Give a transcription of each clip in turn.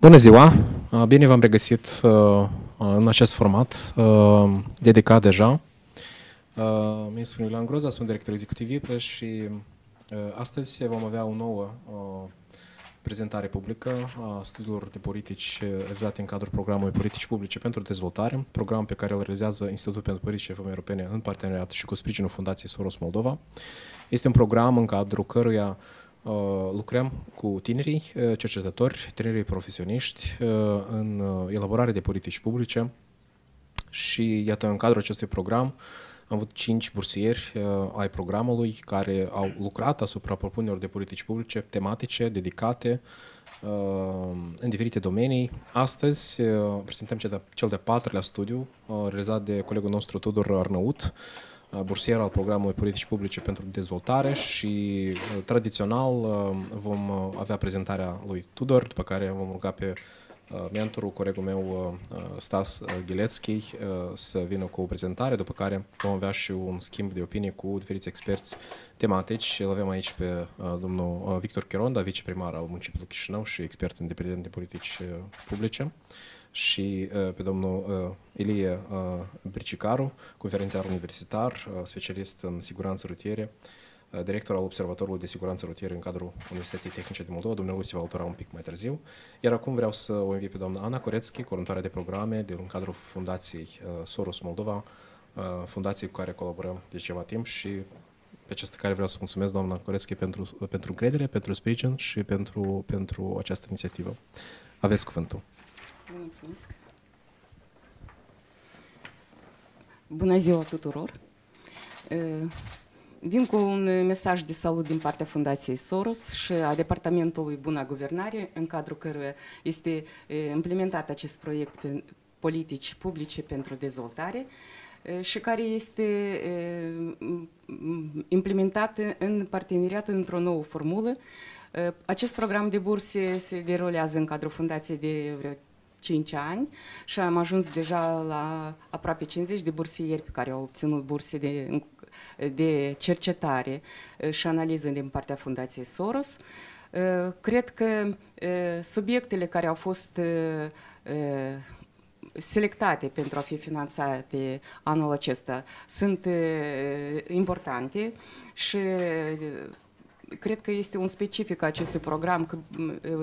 Bună ziua! Uh, bine v-am regăsit uh, în acest format uh, dedicat deja. Mi spune Ilan Groza, sunt director executiv IPE și astăzi vom avea o nouă prezentare publică a studiilor de politici realizate în cadrul programului Politici Publice pentru Dezvoltare, program pe care îl realizează Institutul pentru Politici Reforme Europene în parteneriat și cu sprijinul Fundației Soros Moldova. Este un program în cadrul căruia uh, Uh, lucrăm cu tinerii uh, cercetători, tinerii profesioniști uh, în elaborare de politici publice și, iată, în cadrul acestui program am avut cinci bursieri ai programului care au lucrat asupra propunerilor de politici publice tematice, dedicate, în diferite domenii. Astăzi prezentăm cel de-al patrulea studiu realizat de colegul nostru Tudor Arnăut, bursieră al programului Politici Publice pentru Dezvoltare și uh, tradițional uh, vom uh, avea prezentarea lui Tudor, după care vom ruga pe mentorul, colegul meu Stas Ghilețchi să vină cu o prezentare, după care vom avea și un schimb de opinie cu diferiți experți tematici. Îl avem aici pe domnul Victor Chironda, viceprimar al municipiului Chișinău și expert independent de politici publice și uh, pe domnul uh, Ilie uh, Bricicaru, conferențiar universitar, specialist în siguranță rutiere, director al Observatorului de Siguranță Rutieră în cadrul Universității Tehnice de Moldova. Domnul se va autora un pic mai târziu. Iar acum vreau să o invit pe doamna Ana Corețchi, coordonatoare de programe un cadrul Fundației Soros Moldova, fundație cu care colaborăm de ceva timp și pe această care vreau să mulțumesc doamna Corețchi pentru, pentru încredere, pentru sprijin și pentru, pentru această inițiativă. Aveți cuvântul vă mulțumesc. Bună ziua tuturor! Vin cu un mesaj de salut din partea Fundației Soros și a Departamentului Buna Guvernare, în cadrul căruia este implementat acest proiect pe politici publice pentru dezvoltare și care este implementat în parteneriat într-o nouă formulă. Acest program de burse se derulează în cadrul Fundației de 5 ani și am ajuns deja la aproape 50 de bursieri pe care au obținut burse de, de cercetare uh, și analiză din partea Fundației Soros. Uh, cred că uh, subiectele care au fost selectate pentru a fi finanțate anul acesta sunt importante și cred că este un specific acestui program, că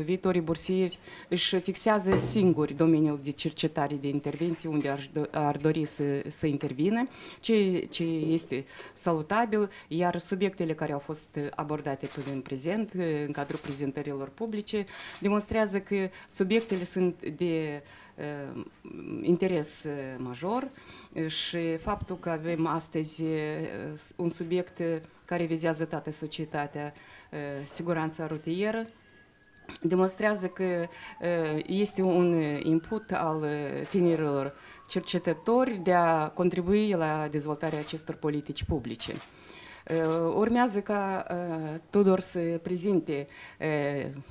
viitorii bursieri își fixează singuri domeniul de cercetare de intervenții unde ar, ar dori să, să intervină, ce, ce este salutabil, iar subiectele care au fost abordate până în prezent, în cadrul prezentărilor publice, demonstrează că subiectele sunt de uh, interes major și faptul că avem astăzi un subiect uh, care vizează toată societatea, uh, siguranța rutieră, demonstrează că uh, este un input al uh, tinerilor cercetători de a contribui la dezvoltarea acestor politici publice. Urmează ca Tudor să prezinte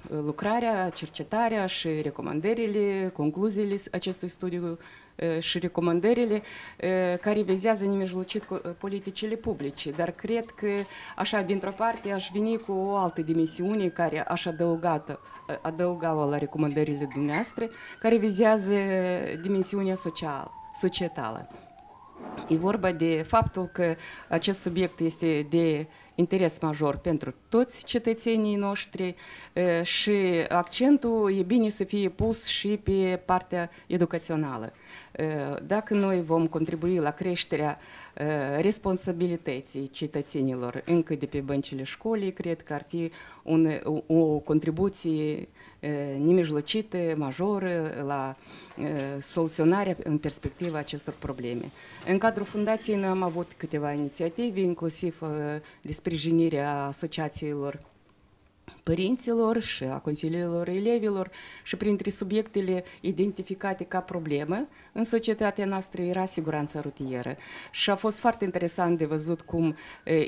lucrarea, cercetarea și recomandările, concluziile acestui studiu și recomandările care vizează nemijlocit politicile publice, dar cred că așa, dintr-o parte, aș veni cu o altă dimensiune care aș adăugată, adăuga la recomandările dumneavoastră, care vizează dimensiunea socială, societală. E vorba de faptul că acest subiect este de interes major pentru toți cetățenii noștri și accentul e bine să fie pus și pe partea educațională dacă э, noi vom contribui la creșterea э, responsabilității cetățenilor încă de pe băncile școlii, cred că ar fi un, o contribuție nemijlocită, majoră la soluționarea în perspectiva acestor probleme. În cadrul fundației noi am avut câteva inițiative, inclusiv de sprijinirea a asociațiilor părinților și a consilierilor elevilor și printre subiectele identificate ca problemă în societatea noastră era siguranța rutieră. Și a fost foarte interesant de văzut cum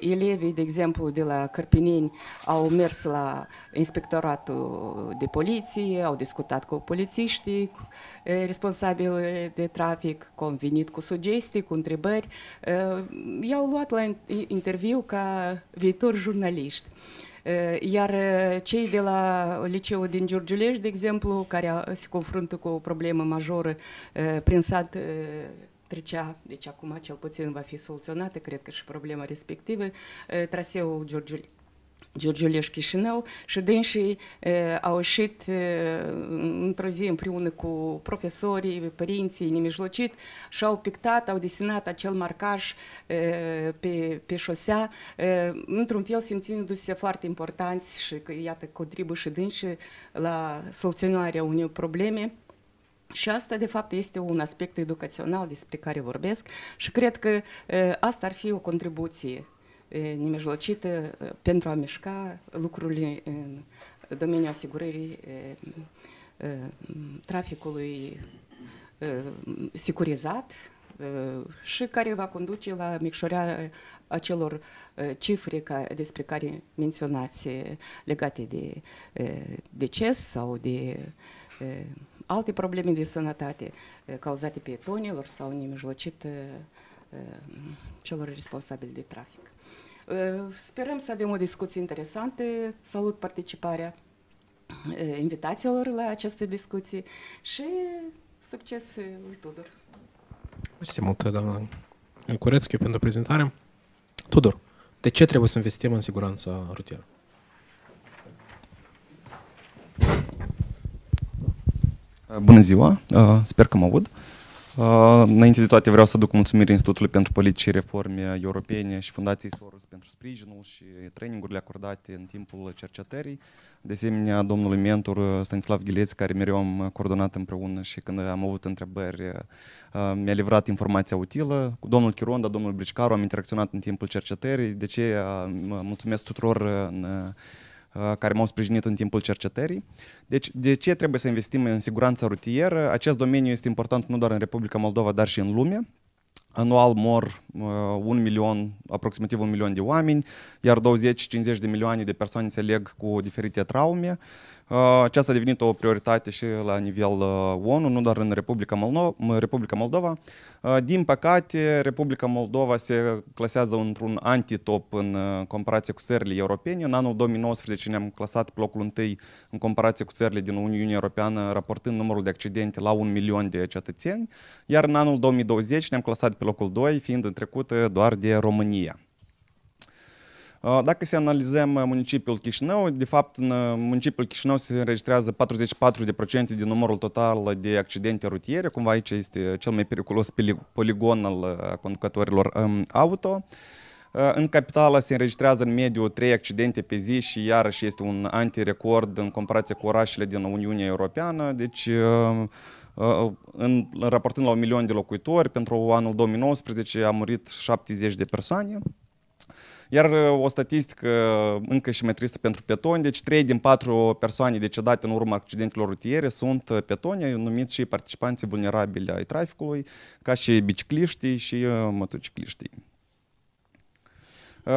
elevii, de exemplu, de la Cărpineni au mers la inspectoratul de poliție, au discutat cu polițiștii responsabili de trafic, cu venit cu sugestii, cu întrebări. I-au luat la interviu ca viitor jurnaliști. Э, iar э, cei de la liceul din Giurgiuleș, de exemplu, care se confruntă cu o problemă majoră prin sat trecea, deci acum cel puțin va fi soluționată, cred că și problema respectivă, traseul Giurgiuleș. Giurgiuleș Chișinău și dânsii au ieșit într-o zi împreună cu profesorii, părinții, nemijlocit și au pictat, au desenat acel marcaj pe, pe șosea, într-un fel simțindu-se foarte importanți și că, iată, contribuie și dânșii la soluționarea unei probleme. Și asta, de fapt, este un aspect educațional despre care vorbesc și cred că asta ar fi o contribuție nemijlocite pentru a mișca lucrurile în domeniul asigurării traficului securizat și care va conduce la micșorarea acelor cifre ca, despre care menționați legate de deces sau de alte probleme de sănătate cauzate pietonilor sau nemijlocit celor responsabili de trafic. Ă, sperăm să avem o discuție interesantă. Salut participarea ă, invitațiilor la aceste discuții și succes ă, lui Tudor. Mersi mult, doamna Curețchi, pentru prezentare. Tudor, de ce trebuie să investim în siguranța rutieră? Bună ziua, sper că mă aud. Uh, Uh, înainte de toate vreau să aduc mulțumiri Institutului pentru Politici și Reforme Europene și Fundației Soros pentru sprijinul și trainingurile acordate în timpul cercetării. De asemenea, domnului mentor uh, Stanislav Ghileț, care mereu am coordonat împreună și când am avut întrebări, uh, mi-a livrat informația utilă. Cu domnul Chironda, domnul Bricicaru am interacționat în timpul cercetării, de ce mulțumesc tuturor în Uh, care m-au sprijinit în timpul cercetării. Deci, de ce trebuie să investim în siguranța rutieră? Acest domeniu este important nu doar în Republica Moldova, dar și în lume. Anual mor uh, un milion, aproximativ un milion de oameni, iar 20-50 de milioane de persoane se leg cu diferite traume. Uh, Uh, aceasta a devenit o prioritate și la nivel uh, ONU, nu doar în Republica Moldova. Republica Moldova. Uh, din păcate, Republica Moldova se clasează într-un antitop în comparație cu țările europene. În anul 2019 ne-am clasat pe locul întâi în comparație cu țările din Uniunea Europeană, raportând numărul de accidente la un milion de cetățeni, iar în anul 2020 ne-am clasat pe locul 2, fiind trecut doar de România. Dacă se analizăm uh, municipiul Chișinău, de fapt în uh, municipiul Chișinău se înregistrează 44% din numărul total de accidente rutiere, cumva aici este uh, cel mai periculos poligon al conducătorilor um, auto. În capitală se înregistrează în mediu 3 accidente pe zi și iarăși este un antirecord în comparație cu orașele din Uniunea Europeană. Deci, în, raportând la un milion de locuitori, pentru anul 2019 a murit 70 de persoane. Iar uh, o statistică uh, încă și mai tristă pentru petoni, deci 3 din 4 persoane decedate în urma accidentelor rutiere sunt uh, petoni, numiți și participanții vulnerabili ai traficului, ca și bicicliștii și motocicliștii.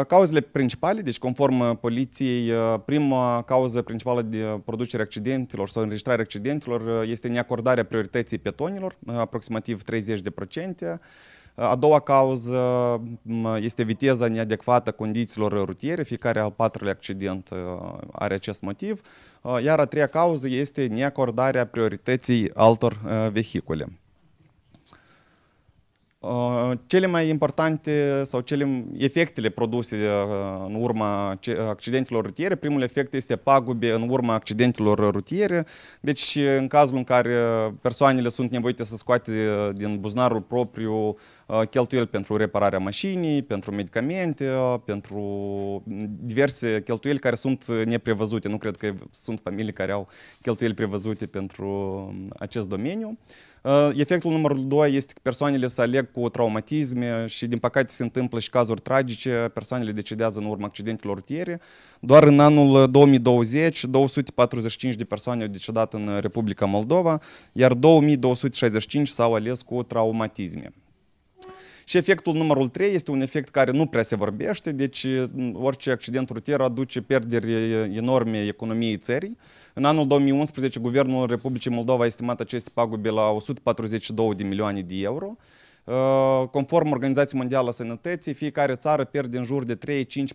Cauzele principale, deci conform poliției, prima cauză principală de producere accidentelor sau înregistrare accidentelor este neacordarea priorității pietonilor, aproximativ 30%. A doua cauză este viteza neadecvată condițiilor rutiere, fiecare al patrulea accident uh, are acest motiv, uh, iar a treia cauză este neacordarea priorității altor uh, vehicule. Uh, cele mai importante sau cele efectele produse uh, în urma accidentelor rutiere, primul efect este pagube în urma accidentelor rutiere, deci în cazul în care persoanele sunt nevoite să scoate uh, din buzunarul propriu cheltuieli pentru repararea mașinii, pentru medicamente, pentru diverse cheltuieli care sunt neprevăzute. Nu cred că sunt familii care au cheltuieli prevăzute pentru acest domeniu. Efectul numărul 2 este că persoanele se aleg cu traumatisme și din păcate se întâmplă și cazuri tragice, persoanele decedează în urma accidentelor rutiere. Doar în anul 2020, 245 de persoane au decedat în Republica Moldova, iar 2265 s-au ales cu traumatisme. Și efectul numărul 3 este un efect care nu prea se vorbește, deci orice accident rutier aduce pierderi enorme economiei țării. În anul 2011, Guvernul Republicii Moldova a estimat aceste pagube la 142 de milioane de euro. Uh, conform Organizației Mondiale a Sănătății, fiecare țară pierde în jur de 3-5%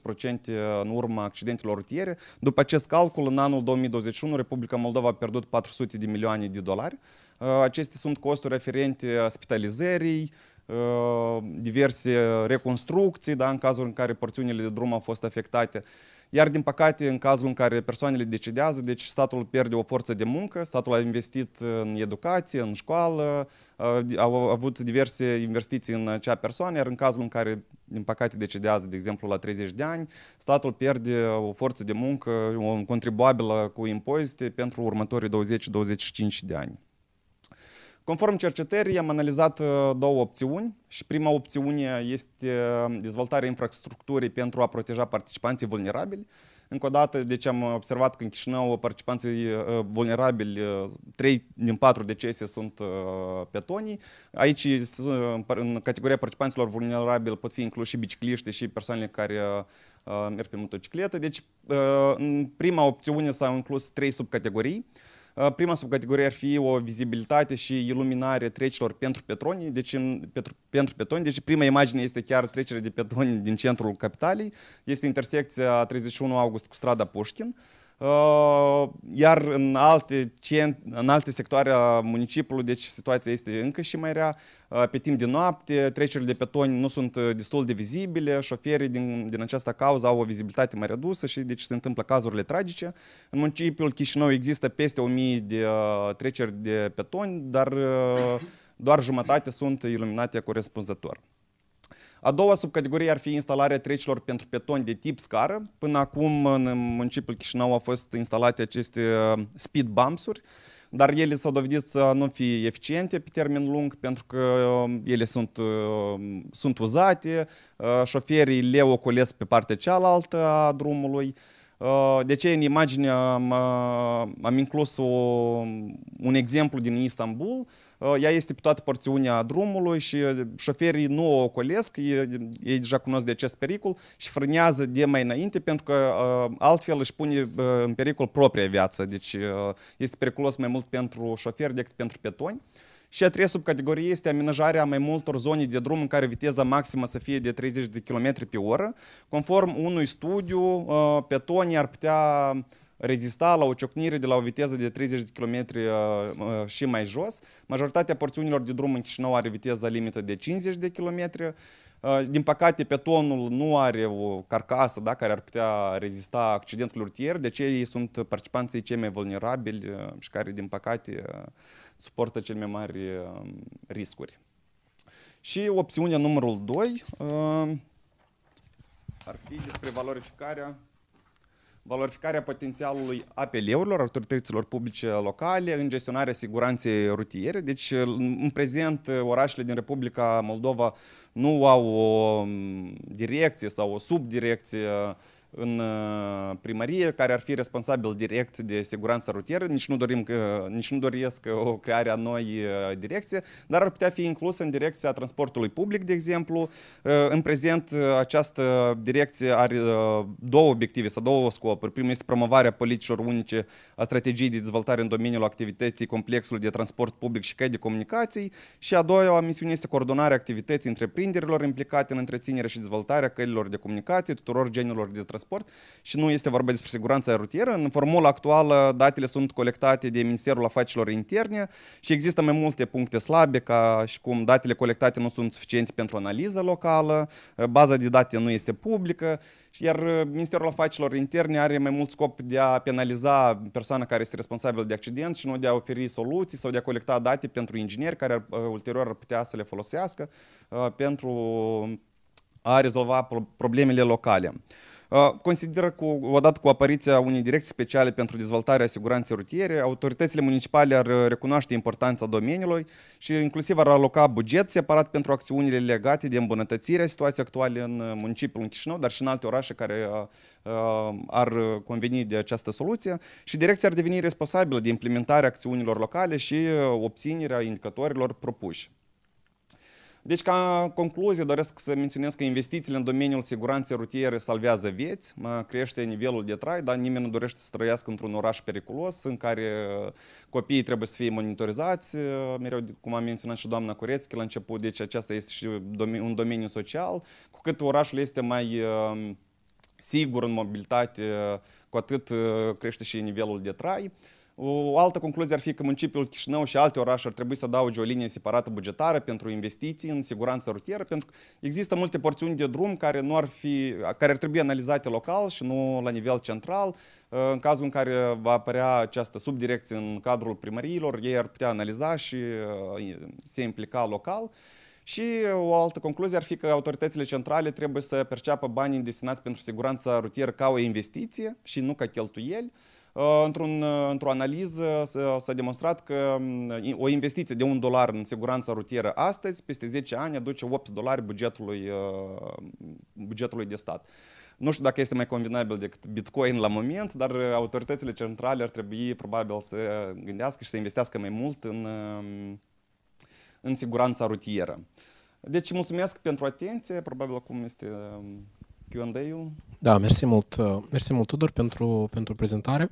în urma accidentelor rutiere. După acest calcul, în anul 2021, Republica Moldova a pierdut 400 de milioane de dolari. Uh, acestea sunt costuri referente spitalizării, Uh, diverse reconstrucții, da, în cazul în care porțiunile de drum au fost afectate. Iar, din păcate, în cazul în care persoanele decidează, deci statul pierde o forță de muncă, statul a investit în educație, în școală, uh, au avut diverse investiții în acea persoană, iar în cazul în care, din păcate, decidează de exemplu, la 30 de ani, statul pierde o forță de muncă, o contribuabilă cu impozite pentru următorii 20-25 de ani. Conform cercetării, am analizat uh, două opțiuni și prima opțiune este uh, dezvoltarea infrastructurii pentru a proteja participanții vulnerabili. Încă o dată, deci am observat că în Chișinău participanții uh, vulnerabili, 3 din 4 decese sunt petonii. Aici, în categoria participanților vulnerabili, pot fi inclus și bicicliști și persoanele care merg pe motocicletă. Deci, în prima opțiune s-au inclus 3 subcategorii. Uh, prima subcategorie ar fi o vizibilitate și iluminare trecilor pentru petroni. deci pentru, pentru petroni. Deci prima imagine este chiar trecerea de petroni din centrul capitalei. Este intersecția 31 august cu strada Pușkin. Uh, Uh, iar în alte, cent, în alte sectoare a municipiului, deci situația este încă și mai rea. Uh, pe timp de noapte, trecerile de petoni nu sunt uh, destul de vizibile, șoferii din, din această cauză au o vizibilitate mai redusă și deci se întâmplă cazurile tragice. În municipiul Chișinău există peste 1000 de treceri de petoni, dar doar jumătate sunt iluminate corespunzător. A doua subcategorie ar fi instalarea trecilor pentru pietoni de tip scară. Până acum în municipiul Chișinău au fost instalate aceste uh, speed bumps-uri, dar ele s-au dovedit să nu fie eficiente pe termen lung pentru că uh, ele sunt, uh, sunt uzate, șoferii le ocolesc pe partea cealaltă a drumului. De ce în imagine am, am inclus o, un exemplu din Istanbul, ea este pe toată porțiunea drumului și șoferii nu o ocolesc, ei, ei deja cunosc de acest pericol și frânează de mai înainte pentru că altfel își pune în pericol propria viață. Deci este periculos mai mult pentru șoferi decât pentru petoni. Și a treia subcategorie este amenajarea mai multor zone de drum în care viteza maximă să fie de 30 de km pe oră. Conform unui studiu, petonii ar putea rezista la o ciocnire de la o viteză de 30 de km uh, uh, și mai jos. Majoritatea porțiunilor de drum în Chișinău are viteză limită de 50 de km. Uh, din păcate, petonul nu are o carcasă da, care ar putea rezista accidentul rutier, de aceea ei sunt participanții cei mai vulnerabili și care, din păcate, suportă cele mai mari riscuri. Și opțiunea numărul 2 ar fi despre valorificarea valorificarea potențialului apeleurilor, autorităților publice locale, în gestionarea siguranței rutiere. Deci, în prezent, orașele din Republica Moldova nu au o mm, direcție sau o subdirecție în uh, primărie, care ar fi responsabil direct de siguranța rutieră. Nici nu, dorim, nici nu doresc o creare a noi uh, direcție, dar ar putea fi inclusă în direcția transportului public, de exemplu. Uh, în prezent, această direcție are două obiective sau două scopuri. Primul este promovarea politicilor unice a strategiei de dezvoltare în domeniul activității complexului de transport public și căi de comunicații și a doua misiune este coordonarea activității întreprinderilor implicate în întreținere și dezvoltarea căilor de comunicație tuturor genurilor de transport transport și nu este vorba despre siguranța rutieră. În formula actuală, datele sunt colectate de Ministerul Afacerilor Interne și există mai multe puncte slabe, ca și cum datele colectate nu sunt suficiente pentru analiză locală, baza de date nu este publică, iar Ministerul Afacerilor Interne are mai mult scop de a penaliza persoana care este responsabilă de accident și nu de a oferi soluții sau de a colecta date pentru ingineri care uh, ulterior ar putea să le folosească uh, pentru a rezolva problemele locale. Uh, consideră că odată cu apariția unei direcții speciale pentru dezvoltarea siguranței rutiere, autoritățile municipale ar uh, recunoaște importanța domeniului și inclusiv ar aloca buget separat pentru acțiunile legate de îmbunătățirea situației actuale în uh, municipiul în Chișinău, dar și în alte orașe care ar conveni de această soluție și direcția ar deveni responsabilă de implementarea acțiunilor locale și obținerea indicatorilor propuși. Deci, ca concluzie, doresc să menționez că investițiile în domeniul siguranței rutiere salvează vieți, crește nivelul de trai, dar nimeni nu dorește să trăiască într-un oraș periculos în care copiii trebuie să fie monitorizați, uh, mereu, cum a menționat și doamna Curețchi la început, deci aceasta este și un domeniu social. Cu cât orașul este mai uh, sigur în mobilitate, uh, cu atât crește și nivelul de trai. O altă concluzie ar fi că municipiul Chișinău și alte orașe ar trebui să adauge o linie separată bugetară pentru investiții în siguranță rutieră, pentru că există multe porțiuni de drum care, nu ar, fi, care ar trebui analizate local și nu la nivel central. Ă, în cazul în care va apărea această subdirecție în cadrul primăriilor, ei ar putea analiza și ă, se implica local. Și o altă concluzie ar fi că autoritățile centrale trebuie să perceapă banii destinați pentru siguranța rutieră ca o investiție și nu ca cheltuieli. Uh, într-un, uh, într-o analiză s-a demonstrat că um, o investiție de un dolar în siguranța rutieră astăzi, peste 10 ani, aduce 8 dolari bugetului, uh, bugetului de stat. Nu știu dacă este mai convenabil decât Bitcoin la moment, dar autoritățile centrale ar trebui probabil să gândească și să investească mai mult în, um, în siguranța rutieră. Deci mulțumesc pentru atenție, probabil acum este um, Q&A-ul. Da, mersi mult, uh, mersi mult Tudor pentru, pentru prezentare.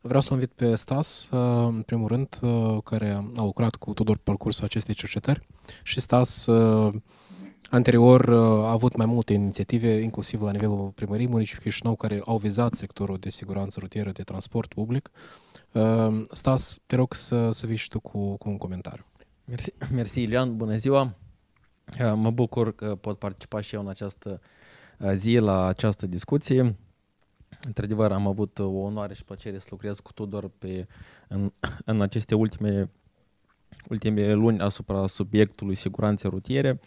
Vreau să-l invit pe Stas, uh, în primul rând, uh, care a lucrat cu Tudor pe parcursul acestei cercetări. Și Stas, anterior, a avut mai multe inițiative, inclusiv la nivelul primăriei municipiului Chișinău, care au vizat sectorul de siguranță rutieră, de transport public. Stas, te rog să, să vii și tu cu, cu un comentariu. Mersi, mersi Ilian, bună ziua! Mă bucur că pot participa și eu în această uh, zi la această discuție. Într-adevăr, am avut o onoare și plăcere să lucrez cu Tudor pe, în, în aceste ultime, ultimele luni asupra subiectului siguranței rutiere.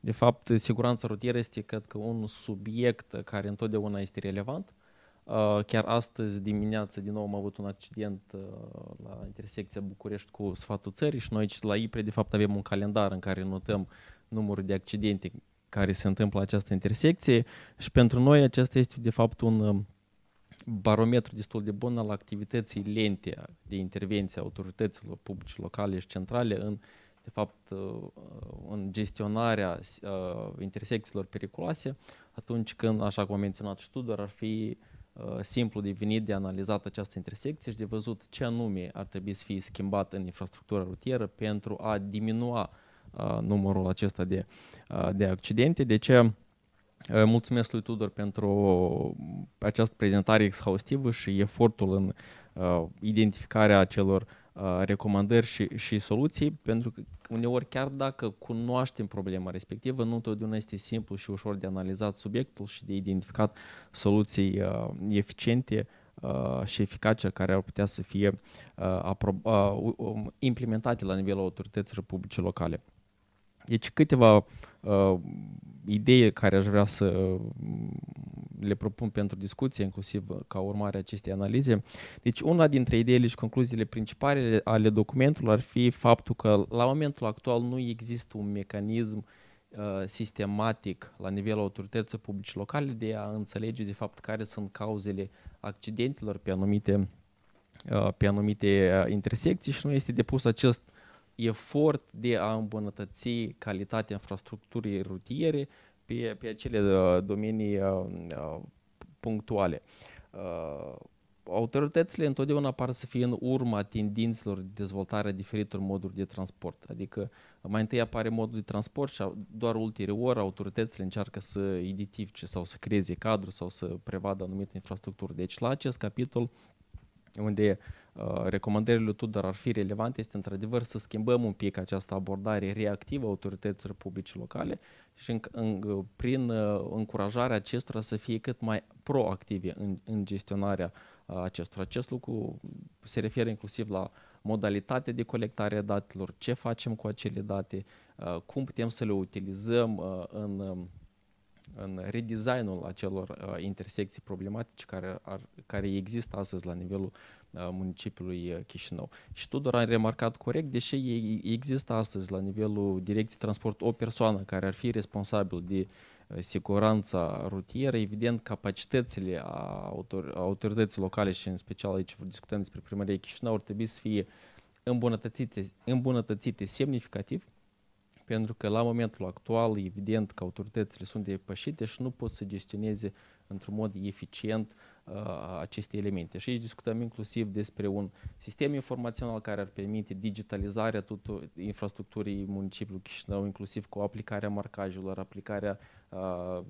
De fapt, siguranța rutieră este, cred că, un subiect care întotdeauna este relevant. Uh, chiar astăzi dimineață, din nou, am avut un accident uh, la intersecția București cu Sfatul Țării și noi aici la IPRE, de fapt, avem un calendar în care notăm numărul de accidente care se întâmplă această intersecție și pentru noi acesta este de fapt un um, barometru destul de bun al activității lente de intervenție a autorităților publice locale și centrale în de fapt, uh, în gestionarea uh, intersecțiilor periculoase, atunci când, așa cum a menționat și Tudor, ar fi uh, simplu de venit de analizat această intersecție și de văzut ce anume ar trebui să fie schimbat în infrastructura rutieră pentru a diminua numărul acesta de, de accidente. De ce mulțumesc lui Tudor pentru această prezentare exhaustivă și efortul în identificarea acelor recomandări și, și soluții, pentru că uneori chiar dacă cunoaștem problema respectivă, nu întotdeauna este simplu și ușor de analizat subiectul și de identificat soluții eficiente și eficace care ar putea să fie um, implementate la nivelul autorităților publice locale. Deci câteva uh, idei care aș vrea să uh, le propun pentru discuție, inclusiv uh, ca urmare a acestei analize. Deci una dintre ideile și concluziile principale ale documentului ar fi faptul că la momentul actual nu există un mecanism uh, sistematic la nivelul autorităților publice locale de a înțelege de fapt care sunt cauzele accidentelor pe anumite, pe anumite intersecții și nu este depus acest efort de a îmbunătăți calitatea infrastructurii rutiere pe, pe acele uh, domenii uh, uh, punctuale. Autoritățile întotdeauna par să fie în urma tendințelor de dezvoltare a diferitor moduri de transport. Adică mai întâi apare modul de transport și doar ulterior autoritățile încearcă să identifice sau să creeze cadru sau să prevadă anumite infrastructuri. Deci la acest capitol unde uh, Uh, recomandările Tudor ar fi relevante este într-adevăr să schimbăm un pic această abordare reactivă a autorităților publice locale și în, în, prin uh, încurajarea acestora să fie cât mai proactive în, în gestionarea uh, acestora. Acest lucru se referă inclusiv la modalitatea de colectare a datelor, ce facem cu acele date, cum putem să le utilizăm în um, în redesignul acelor uh, intersecții problematice care, ar, care există astăzi la nivelul Uh, municipiului uh, Chișinău. Și Tudor a remarcat corect, deși există astăzi la nivelul Direcției Transport o persoană care ar fi responsabil de uh, siguranța rutieră, evident capacitățile a autor- autorității locale și în special aici discutăm despre primăria Chișinău ar trebui să fie îmbunătățite, îmbunătățite semnificativ pentru că la momentul actual, evident că autoritățile sunt depășite și nu pot să gestioneze într-un mod eficient uh, aceste elemente. Și aici discutăm inclusiv despre un sistem informațional care ar permite digitalizarea tuturor infrastructurii municipiului Chișinău, inclusiv cu aplicarea marcajelor, aplicarea uh,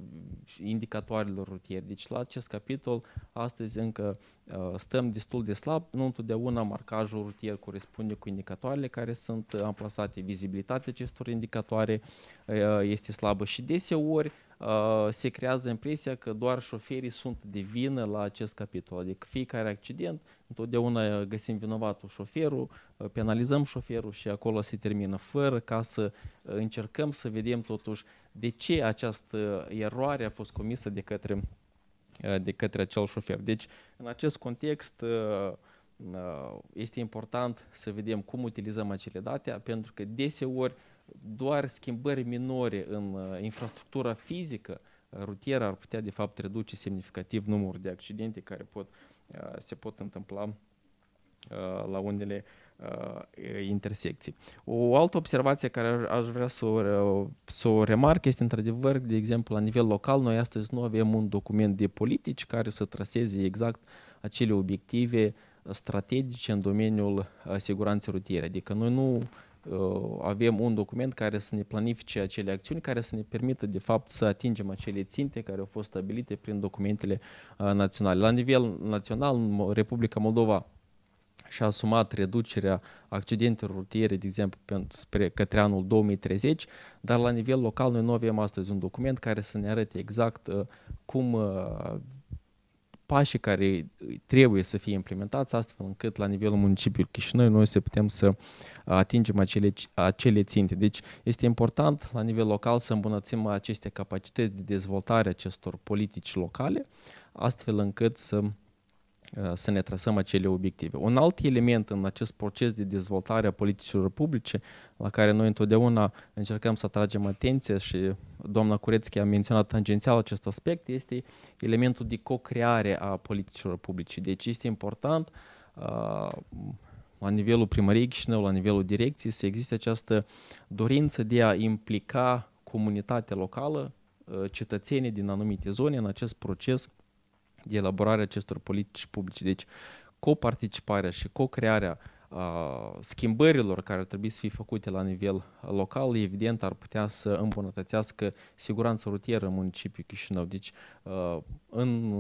indicatoarelor rutieri. Deci la acest capitol astăzi încă uh, stăm destul de slab, nu întotdeauna marcajul rutier corespunde cu indicatoarele care sunt uh, amplasate, vizibilitatea acestor indicatoare uh, este slabă și deseori Uh, se creează impresia că doar șoferii sunt de vină la acest capitol. Adică fiecare accident, întotdeauna găsim vinovatul șoferul, uh, penalizăm șoferul și acolo se termină, fără ca să uh, încercăm să vedem totuși de ce această eroare a fost comisă de către, de către acel șofer. Deci, în acest context, este important să vedem cum utilizăm acele date, pentru că deseori doar schimbări minore în uh, infrastructura fizică uh, rutieră ar putea de fapt reduce semnificativ numărul de accidente care pot, uh, se pot întâmpla la unele intersecții. O altă observație care aș vrea să o, să o remarc este într-adevăr, de exemplu, la nivel local, noi astăzi nu avem un document de politici care să traseze exact acele obiective strategice în domeniul siguranței rutiere. Adică noi nu Uh, avem un document care să ne planifice acele acțiuni, care să ne permită de fapt să atingem acele ținte care au fost stabilite prin documentele uh, naționale. La nivel național, Republica Moldova și-a asumat reducerea accidentelor rutiere, de exemplu, pentru, spre, către anul 2030, dar la nivel local noi nu avem astăzi un document care să ne arate exact uh, cum uh, pașii care trebuie să fie implementați astfel încât la nivelul municipiului Chișinău noi să putem să uh, atingem acele, acele ținte. Deci este important la nivel local să îmbunătățim aceste capacități de dezvoltare acestor politici locale, astfel încât să Uh, să ne trasăm acele obiective. Un alt element în acest proces de dezvoltare a politicilor publice, la care noi întotdeauna încercăm să atragem atenție și doamna Curețchi a menționat tangențial acest aspect, este elementul de co-creare a politicilor publice. Deci este important uh, la nivelul primăriei Chișinău, la nivelul direcției, să existe această dorință de a implica comunitatea locală, uh, cetățenii din anumite zone în acest proces de elaborarea acestor politici publice. Deci, coparticiparea și co-crearea uh, schimbărilor care ar trebui să fie făcute la nivel local, evident, ar putea să îmbunătățească siguranța rutieră în municipiul Chișinău. Deci, uh, în,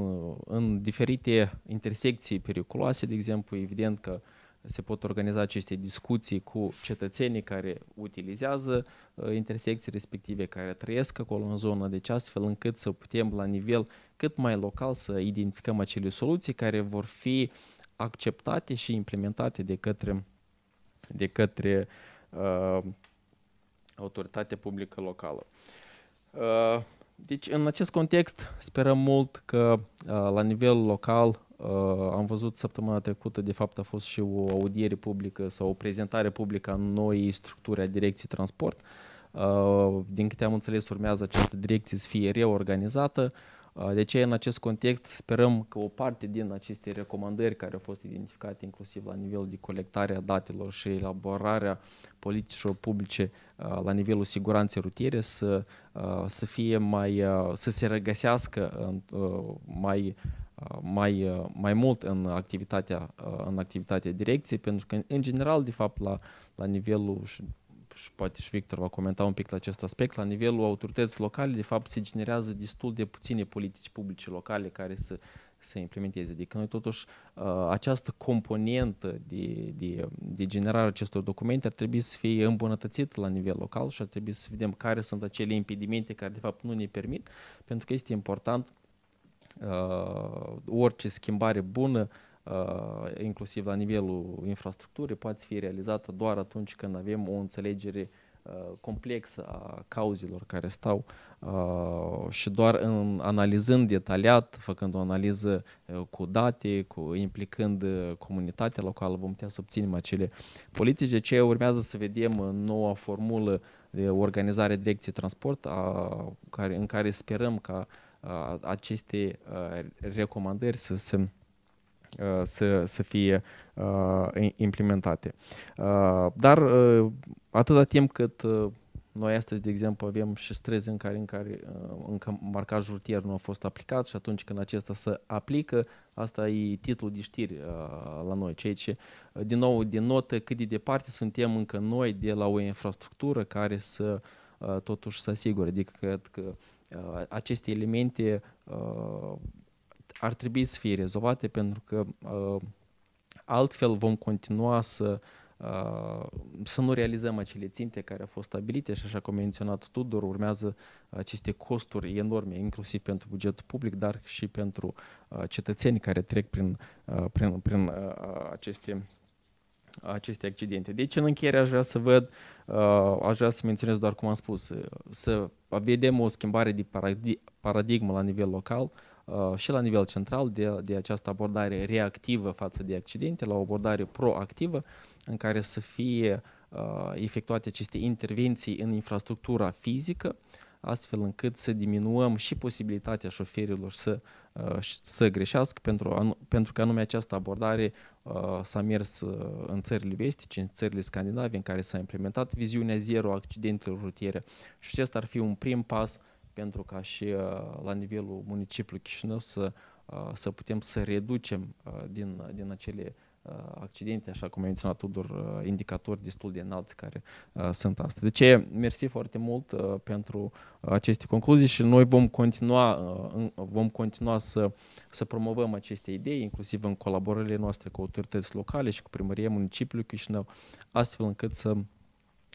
în diferite intersecții periculoase, de exemplu, evident că se pot organiza aceste discuții cu cetățenii care utilizează intersecții respective, care trăiesc acolo în zonă, deci astfel încât să putem la nivel cât mai local să identificăm acele soluții care vor fi acceptate și implementate de către, de către uh, autoritatea publică locală. Uh, deci, în acest context, sperăm mult că uh, la nivel local Uh, am văzut săptămâna trecută, de fapt a fost și o audiere publică sau o prezentare publică a noii structuri a Direcției Transport. Uh, din câte am înțeles, urmează această direcție să fie reorganizată. Uh, de ce în acest context, sperăm că o parte din aceste recomandări care au fost identificate inclusiv la nivelul de colectare a datelor și elaborarea politicilor publice uh, la nivelul siguranței rutiere să, uh, să fie mai, să se regăsească mai, mai, mai mult în activitatea, în activitatea direcției, pentru că, în general, de fapt, la, la nivelul și poate și Victor va comenta un pic la acest aspect, la nivelul autorități locale, de fapt, se generează destul de puține politici publice locale care să se implementeze. Adică noi totuși uh, această componentă de, de, de generare acestor documente ar trebui să fie îmbunătățită la nivel local și ar trebui să vedem care sunt acele impedimente care de fapt nu ne permit, pentru că este important uh, orice schimbare bună uh, Uh, inclusiv la nivelul infrastructurii, poate fi realizată doar atunci când avem o înțelegere uh, complexă a cauzelor care stau uh, și doar în analizând detaliat, făcând o analiză cu date, cu implicând comunitatea locală, vom putea să obținem acele politici. ce urmează să vedem noua formulă de organizare direcției transport, a, care, în care sperăm ca a, aceste a, recomandări să se Uh, să, să fie uh, implementate. Uh, dar atâta timp cât noi astăzi, de exemplu, avem și străzi în care, în care încă marcajul rutier nu a fost aplicat și atunci când acesta se aplică, asta e titlul de știri la noi, ceea ce, din nou, denotă cât de departe suntem încă noi de la o infrastructură care să totuși să asigure. Adică cred că aceste elemente ar trebui să fie rezolvate pentru că uh, altfel vom continua să uh, să nu realizăm acele ținte care au fost stabilite și așa cum a menționat Tudor, urmează aceste costuri enorme, inclusiv pentru bugetul public, dar și pentru uh, cetățenii care trec prin, prin, prin aceste aceste accidente. Deci, în încheiere, aș vrea să văd, aș vrea să menționez doar cum am spus, să vedem o schimbare de paradigmă la nivel local, Uh, și la nivel central de, de această abordare reactivă față de accidente, la o abordare proactivă în care să fie uh, efectuate aceste intervenții în infrastructura fizică, astfel încât să diminuăm și posibilitatea șoferilor să, uh, să greșească, pentru, pentru că anume această abordare s-a mers în țările vestice, în țările scandinave, în care s-a implementat viziunea zero accidentelor rutiere. Și acesta ar fi un prim pas uh, pentru ca și uh, la nivelul municipiului Chișinău să, uh, să putem să reducem uh, din, din acele accidente, așa cum a menționat Tudor, indicatori destul de înalți care sunt astăzi. Deci, mersi foarte mult pentru aceste concluzii și noi vom continua, vom continua să, să promovăm aceste idei, inclusiv în colaborările noastre cu autorități locale și cu primăria municipiului Chișinău, astfel încât să,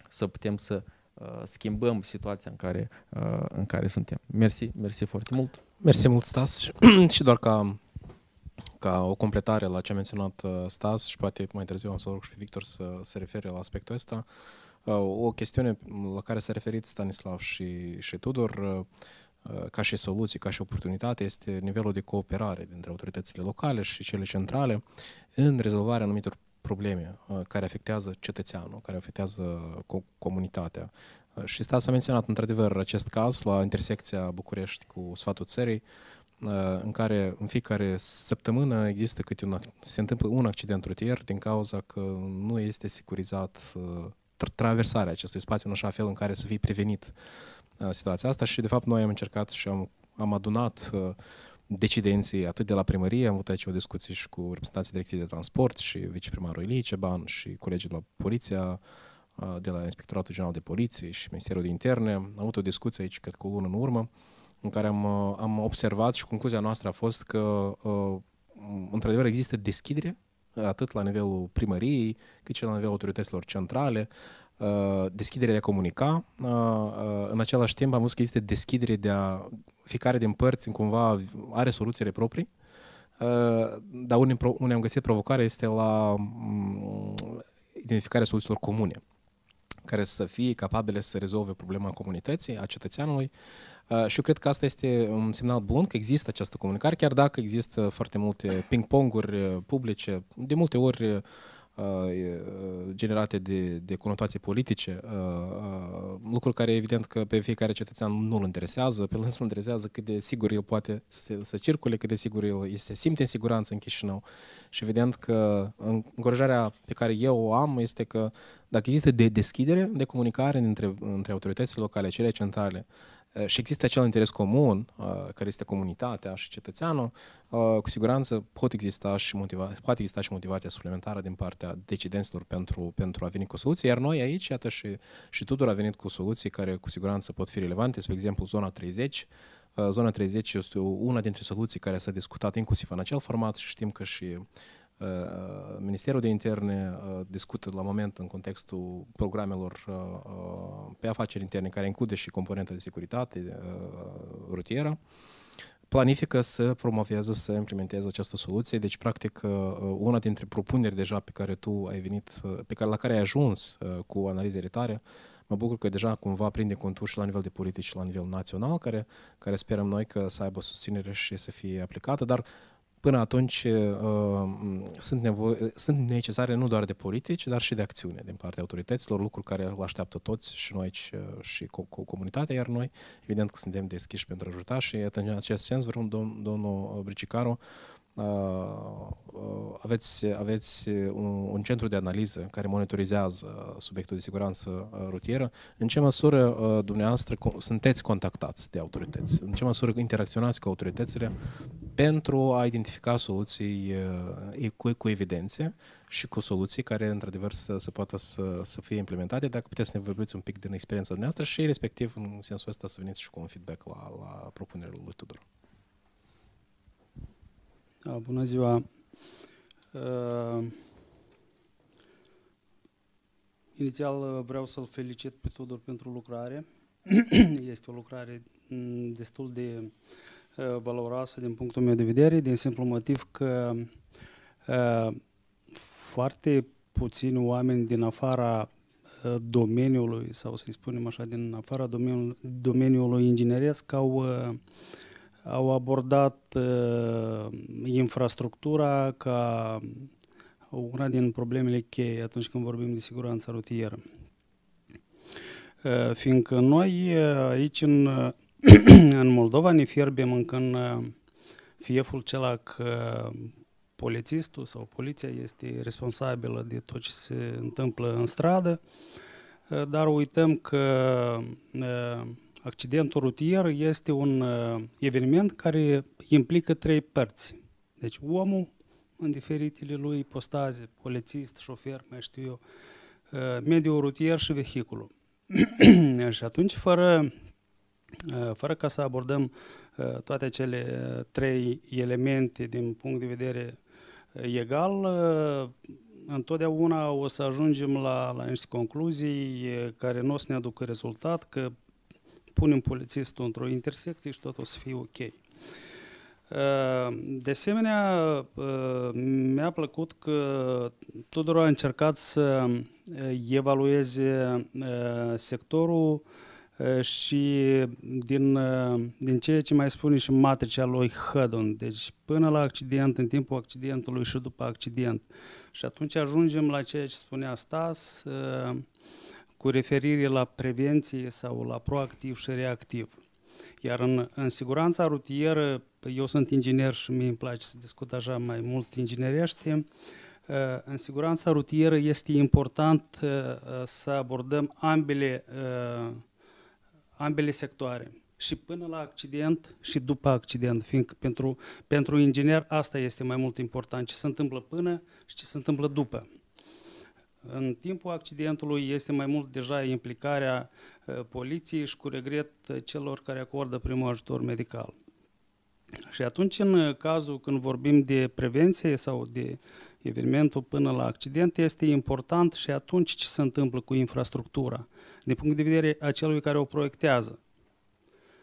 să putem să Uh, schimbăm situația în care, uh, în care suntem. Mersi, mersi foarte mult. Mersi mult, Stas. Și, doar ca, ca o completare la ce a menționat uh, Stas și poate mai târziu am să rog și pe Victor să se refere la aspectul ăsta, o chestiune la care s-a referit Stanislav și, și Tudor, ca și soluție, ca și oportunitate, este nivelul de cooperare dintre autoritățile locale și cele centrale în rezolvarea anumitor probleme uh, care afectează cetățeanul, care afectează comunitatea. Uh, și s-a menționat într-adevăr acest caz la intersecția București cu Sfatul Țării, uh, în care în fiecare săptămână există câte un, se întâmplă un accident rutier din cauza că nu este securizat traversarea acestui spațiu în așa fel în care să fie prevenit situația asta și de fapt noi am încercat și am, am adunat uh, decidenții, atât de la primărie, am avut aici o discuție și cu reprezentanții Direcției de Transport și viceprimarul Ilie Ceban și colegii de la poliția, de la Inspectoratul General de Poliție și Ministerul de Interne. Am avut o discuție aici, cred că o lună în urmă, în care am, am observat și concluzia noastră a fost că într-adevăr există deschidere atât la nivelul primăriei, cât și la nivelul autorităților centrale, Uh, deschidere de a comunica. Uh, uh, în același timp am văzut că este deschidere de a... Fiecare din părți cumva are soluțiile proprii, dar unde, unde am găsit provocare este la mm, identificarea soluțiilor comune care să fie capabile să rezolve problema comunității, a cetățeanului. Și eu cred că asta este un semnal bun că există această comunicare, chiar dacă există foarte multe ping-ponguri publice, de multe ori Uh, uh, generate de, de conotații politice, uh, lucruri care evident că pe fiecare cetățean nu îl interesează, pe lângă nu-l interesează cât de sigur el poate să, se, să circule, cât de sigur el se simte în siguranță în Chișinău. Și evident că încurajarea pe care eu o am este că dacă există de deschidere de comunicare între, între autoritățile locale, cele centrale, uh, Eh, și există acel interes comun, eh, care este comunitatea și cetățeanul, eh, cu siguranță pot exista și motiva, poate exista și motivația suplimentară din partea decidenților pentru, pentru a veni cu soluții, iar noi aici, iată, și, și Tudor a venit cu soluții care cu siguranță pot fi relevante, spre exemplu, zona 30, Zona 30 este una dintre soluții care s-a discutat inclusiv în acel format și știm că și Ministerul de Interne discută la moment în contextul programelor pe afaceri interne, care include și componenta de securitate э, rutieră, planifică să promoveze, să implementeze această soluție. Deci, practic, uh, uh, una dintre propuneri deja pe care tu ai venit, uh, pe care, la care ai ajuns cu analizele tare, mă bucur că deja cumva prinde contur și la nivel de politici, la nivel național, care, care sperăm noi că să aibă susținere și să fie aplicată, dar Până atunci uh, sunt, nevo- sunt necesare nu doar de politici, dar și de acțiune din partea autorităților, lucruri care îl așteaptă toți și noi aici uh, și cu, cu comunitatea, iar noi evident că suntem deschiși pentru a ajuta și în acest sens vreau domn, domnul Bricicaru Uh, uh, aveți, aveți uh, un, un centru de analiză care monitorizează subiectul de siguranță rutieră. În ce măsură dumneavoastră sunteți contactați de autorități? În ce măsură interacționați cu autoritățile pentru a identifica soluții cu, cu evidențe și cu soluții care, într-adevăr, să, să poată să, să fie implementate. Dacă puteți să ne vorbiți un pic din experiența dumneavoastră și, respectiv, în sensul ăsta, să veniți și cu un feedback la, la propunerea lui Tudor. Da, bună ziua! Uh, inițial uh, vreau să-l felicit pe Tudor pentru lucrare. este o lucrare mm, destul de uh, valoroasă din punctul meu de vedere, din simplu motiv că uh, foarte puțini oameni din afara uh, domeniului, sau să-i spunem așa, din afara domeniului, domeniului ingineresc au uh, au abordat uh, infrastructura ca una din problemele cheie atunci când vorbim de siguranța rutieră. Uh, fiindcă noi uh, aici în, uh, în Moldova ne fierbem încă în uh, fieful celălalt că polițistul sau poliția este responsabilă de tot ce se întâmplă în stradă, uh, dar uităm că uh, Accidentul rutier este un uh, eveniment care implică trei părți. Deci omul în diferitele lui postaze, polițist, șofer, mai știu eu, uh, mediul rutier și vehiculul. și atunci, fără, uh, fără ca să abordăm toate cele trei elemente din punct de vedere egal, întotdeauna o să ajungem la, la niște concluzii care nu o să ne aducă rezultat, că punem polițistul într-o intersecție și tot o să fie ok. Uh, de asemenea, uh, mi-a plăcut că Tudor a încercat să uh, evalueze sectorul și din, din ceea ce mai spune și matricea lui Hudon, deci până la accident, în timpul accidentului și după accident. Și atunci ajungem la ceea ce spunea Stas, cu referire la prevenție sau la proactiv și reactiv. Iar în, în siguranța rutieră, eu sunt inginer și mie îmi place să discut așa mai mult inginerește, uh, în siguranța rutieră este important uh, să abordăm ambele, uh, ambele sectoare și până la accident și după accident, fiindcă pentru, pentru inginer asta este mai mult important, ce se întâmplă până și ce se întâmplă după. În timpul accidentului este mai mult deja implicarea ă, poliției și cu regret celor care acordă primul ajutor medical. Și atunci, în cazul când vorbim de prevenție sau de evenimentul până la accident, este important și atunci ce se întâmplă cu infrastructura, din punct de vedere a celui care o proiectează.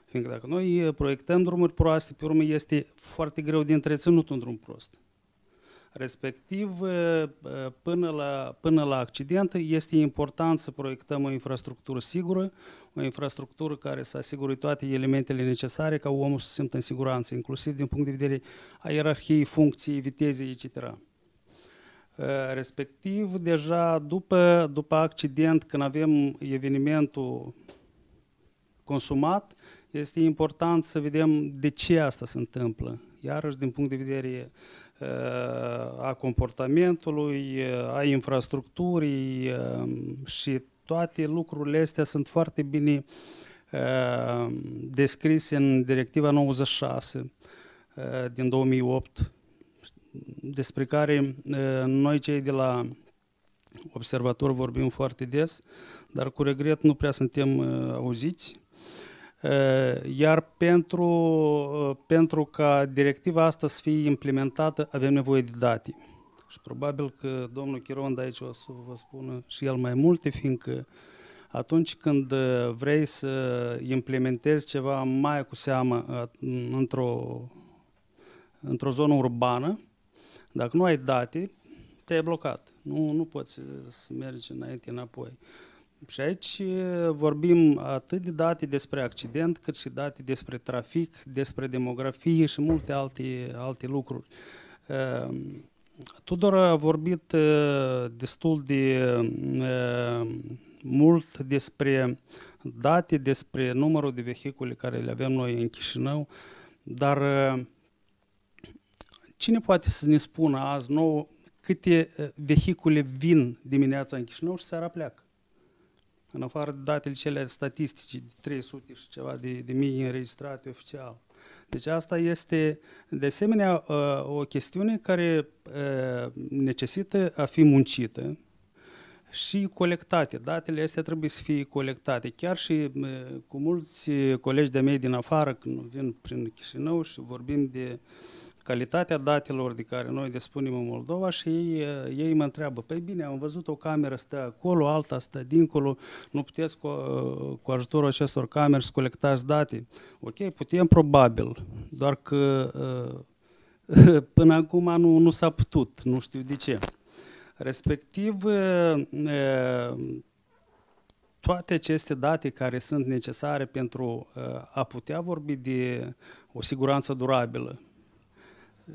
Fiindcă dacă noi ă, proiectăm drumuri proaste, pe urmă este foarte greu de întreținut un drum prost. Respectiv, eh, eh, până la, până la accident, este important să proiectăm o infrastructură sigură, o infrastructură care să asigure toate elementele necesare ca omul să se simtă în siguranță, inclusiv din punct de vedere a ierarhiei, funcției, vitezei, etc. Eh, respectiv, deja după, după accident, când avem evenimentul consumat, este important să vedem de ce asta se întâmplă. Iarăși, din punct de vedere uh, Uh, a comportamentului, uh, a infrastructurii uh, și toate lucrurile astea sunt foarte bine descrise în Directiva 96 din 2008, despre care noi cei de la observator vorbim foarte des, dar cu regret nu prea suntem auziți Eh, iar pentru, eh, pentru ca directiva asta să fie implementată, avem nevoie de date. Și probabil că domnul Chiron de aici o să vă spună și el mai multe, fiindcă atunci când eh, vrei să implementezi ceva mai cu seamă într-o, într-o zonă urbană, dacă nu ai date, te-ai blocat. Nu, nu poți să mergi înainte, înapoi. Uh, și aici vorbim atât de date despre accident, cât și date despre trafic, despre demografie și multe alte, alte lucruri. Tudor a vorbit destul de mult despre date, despre numărul de vehicule care le avem noi în Chișinău, dar cine poate să ne spună azi nou câte vehicule vin dimineața în Chișinău și seara pleacă? în afară de datele cele statistice, de 300 și ceva de, de mii înregistrate oficial. Deci asta este, de asemenea, ă, o chestiune care ă, necesită a fi muncită și colectate. Datele astea trebuie să fie colectate. Chiar și ă, cu mulți colegi de mei din afară, când vin prin Chișinău și vorbim de uh, calitatea datelor de care noi dispunem în Moldova și ei, eh, ei mă întreabă, păi bine, am văzut o cameră stă acolo, alta stă dincolo, nu puteți cu, eh, cu ajutorul acestor camere să colectați date. Ok, putem probabil, doar că eh, până acum nu, nu s-a putut, nu știu de ce. Respectiv, toate aceste date care sunt necesare pentru a putea vorbi de o siguranță durabilă,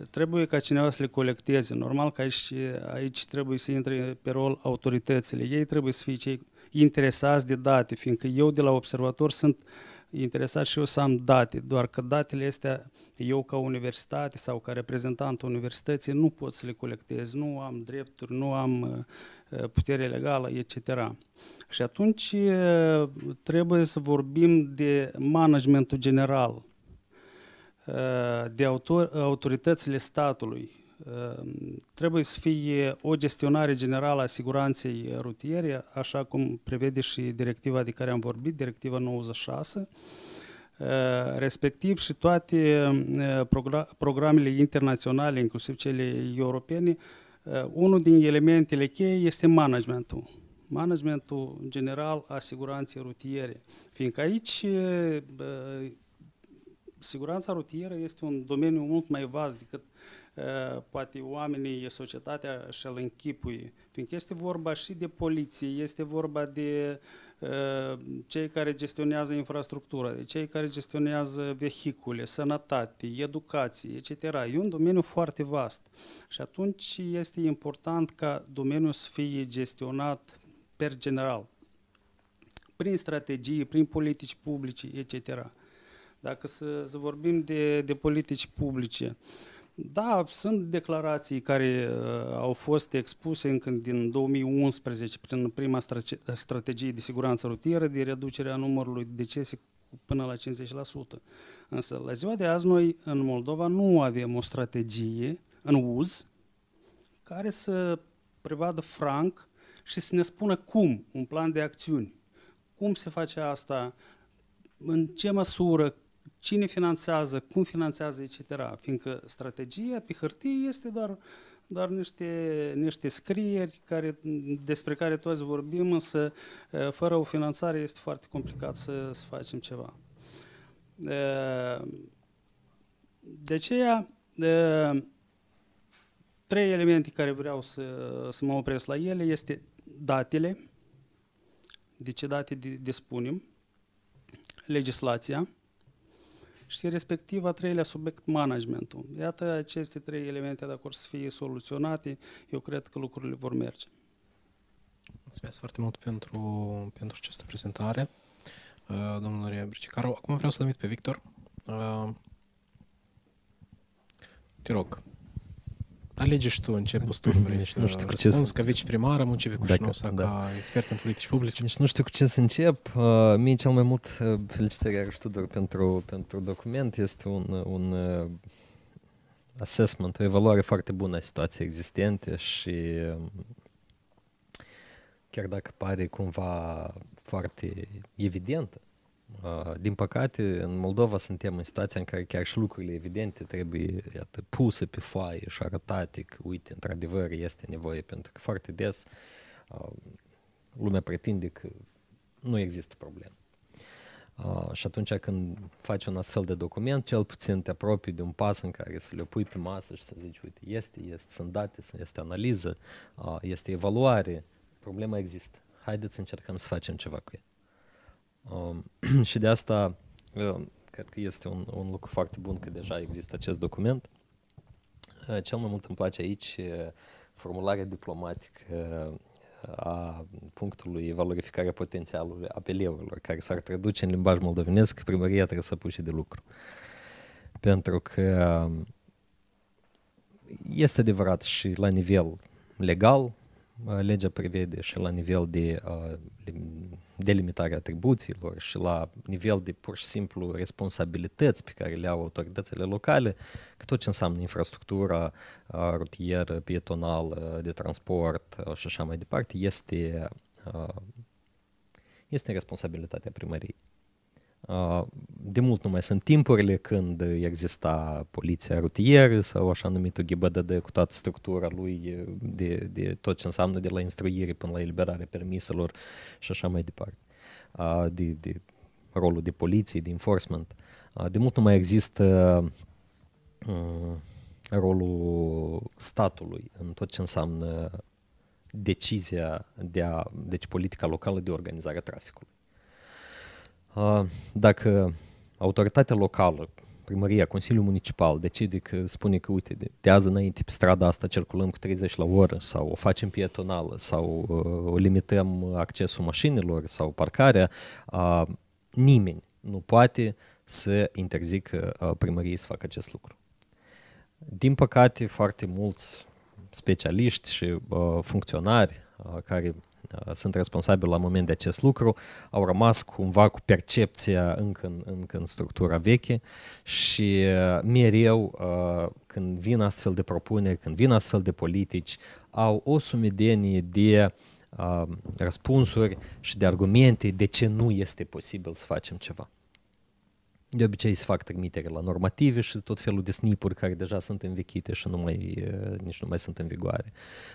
Trebuie ca cineva să le colecteze. Normal că aici, aici trebuie să intre pe rol autoritățile. Ei trebuie să fie cei interesați de date, fiindcă eu de la observator sunt interesat și eu să am date, doar că datele astea eu ca universitate sau ca reprezentant universității nu pot să le colectez, nu am drepturi, nu am uh, putere legală, etc. Și atunci uh, trebuie să vorbim de managementul general Uh, de autor, autoritățile statului. Uh, trebuie să fie o gestionare generală a siguranței rutiere, așa cum prevede și directiva de care am vorbit, directiva 96, uh, respectiv și toate programele internaționale, inclusiv cele europene, unul din elementele cheie este managementul. Managementul general a siguranței rutiere. Fiindcă aici siguranța rutieră este un domeniu mult mai vast decât ă, poate oamenii, societatea și-l închipui. Fiindcă este vorba și de poliție, este vorba de uh, cei care gestionează infrastructura, de cei care gestionează vehicule, sănătate, educație, etc. E un domeniu foarte vast. Și atunci este important ca domeniul să fie gestionat per general, prin strategii, prin politici publice, etc. Dacă să, să vorbim de, de politici publice, da, sunt declarații care uh, au fost expuse încă din 2011 prin prima strategie de siguranță rutieră de reducerea numărului de decese până la 50%. Însă, la ziua de azi, noi în Moldova nu avem o strategie în uz care să prevadă franc și să ne spună cum, un plan de acțiuni. Cum se face asta, în ce măsură, cine finanțează, cum finanțează, etc. Fiindcă strategia pe hârtie este doar, doar niște, niște scrieri care, despre care toți vorbim, însă fără o finanțare este foarte complicat să, să facem ceva. De aceea, trei elemente care vreau să, să mă opresc la ele este datele, de ce date dispunem, legislația, și respectiv a treilea subiect managementul. Iată aceste trei elemente, dacă or să fie soluționate, eu cred că lucrurile vor merge. Mulțumesc foarte mult pentru, pentru această prezentare, uh, domnul Rea Bricicaru. Acum vreau să-l pe Victor. Uh, te rog. Alegi tu în ce postul vrei să nu știu cu uh, ce să... ca viceprimară Muncii Vicușnov sau da. ca expert în politici publice. Nici nu știu cu ce să încep. Uh, mie cel mai mult uh, felicitări iarăși Tudor pentru, pentru document. Este un, uh, un uh, assessment, o evaluare foarte bună a situației existente și um, chiar dacă pare cumva foarte evidentă, din păcate, în Moldova suntem în situația în care chiar și lucrurile evidente trebuie iată, puse pe foaie și arătate că, uite, într-adevăr este nevoie, pentru că foarte des lumea pretinde că nu există probleme. Uh, și atunci când faci un astfel de document, cel puțin te apropii de un pas în care să le pui pe masă și să zici, uite, este, este, sunt date, este analiză, uh, este evaluare, problema există. Haideți să încercăm să facem ceva cu ea. Um, și de asta uh, cred că este un, un lucru foarte bun că deja există acest document. Uh, cel mai mult îmi place aici uh, formularea diplomatică a punctului valorificarea potențialului apelierilor, care s-ar traduce în limbaj moldovenesc, primăria trebuie să puși de lucru. Pentru că este adevărat și la nivel legal, legea prevede și la nivel de, de delimitarea atribuțiilor și la nivel de pur și simplu responsabilități pe care le au autoritățile locale, că tot ce înseamnă infrastructura rutieră, pietonală, de transport și așa mai departe, este, este responsabilitatea primăriei. De mult nu mai sunt timpurile când exista poliția rutieră sau așa numitul GBDD cu toată structura lui de, de tot ce înseamnă de la instruire până la eliberare permiselor și așa mai departe. De, de rolul de poliție, de enforcement. De mult nu mai există mm, rolul statului în tot ce înseamnă decizia de a, deci politica locală de organizare a traficului dacă autoritatea locală, primăria, Consiliul Municipal decide că spune că, uite, de azi înainte pe strada asta circulăm cu 30 la oră sau o facem pietonală sau uh, o limităm accesul mașinilor sau parcarea, uh, nimeni nu poate să interzică primăriei să facă acest lucru. Din păcate, foarte mulți specialiști și uh, funcționari uh, care Uh, sunt responsabil la moment de acest lucru, au rămas cumva cu percepția încă în, încă în structura veche și uh, mereu uh, când vin astfel de propuneri, când vin astfel de politici, au o sumedenie de răspunsuri și de argumente de ce nu este posibil să facem ceva de obicei se fac trimitere la normative și tot felul de snipuri care deja sunt învechite și nu mai, nici nu mai sunt în vigoare.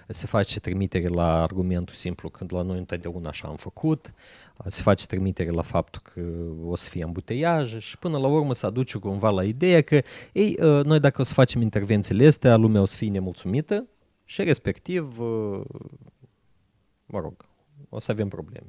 Se face trimitere la argumentul simplu că la noi întotdeauna așa am făcut, se face trimitere la faptul că o să fie ambuteiaje și până la urmă se aduce cumva la ideea că ei, ă, noi dacă o să facem intervențiile astea, lumea o să fie nemulțumită și respectiv, ă, mă rog, o să avem probleme.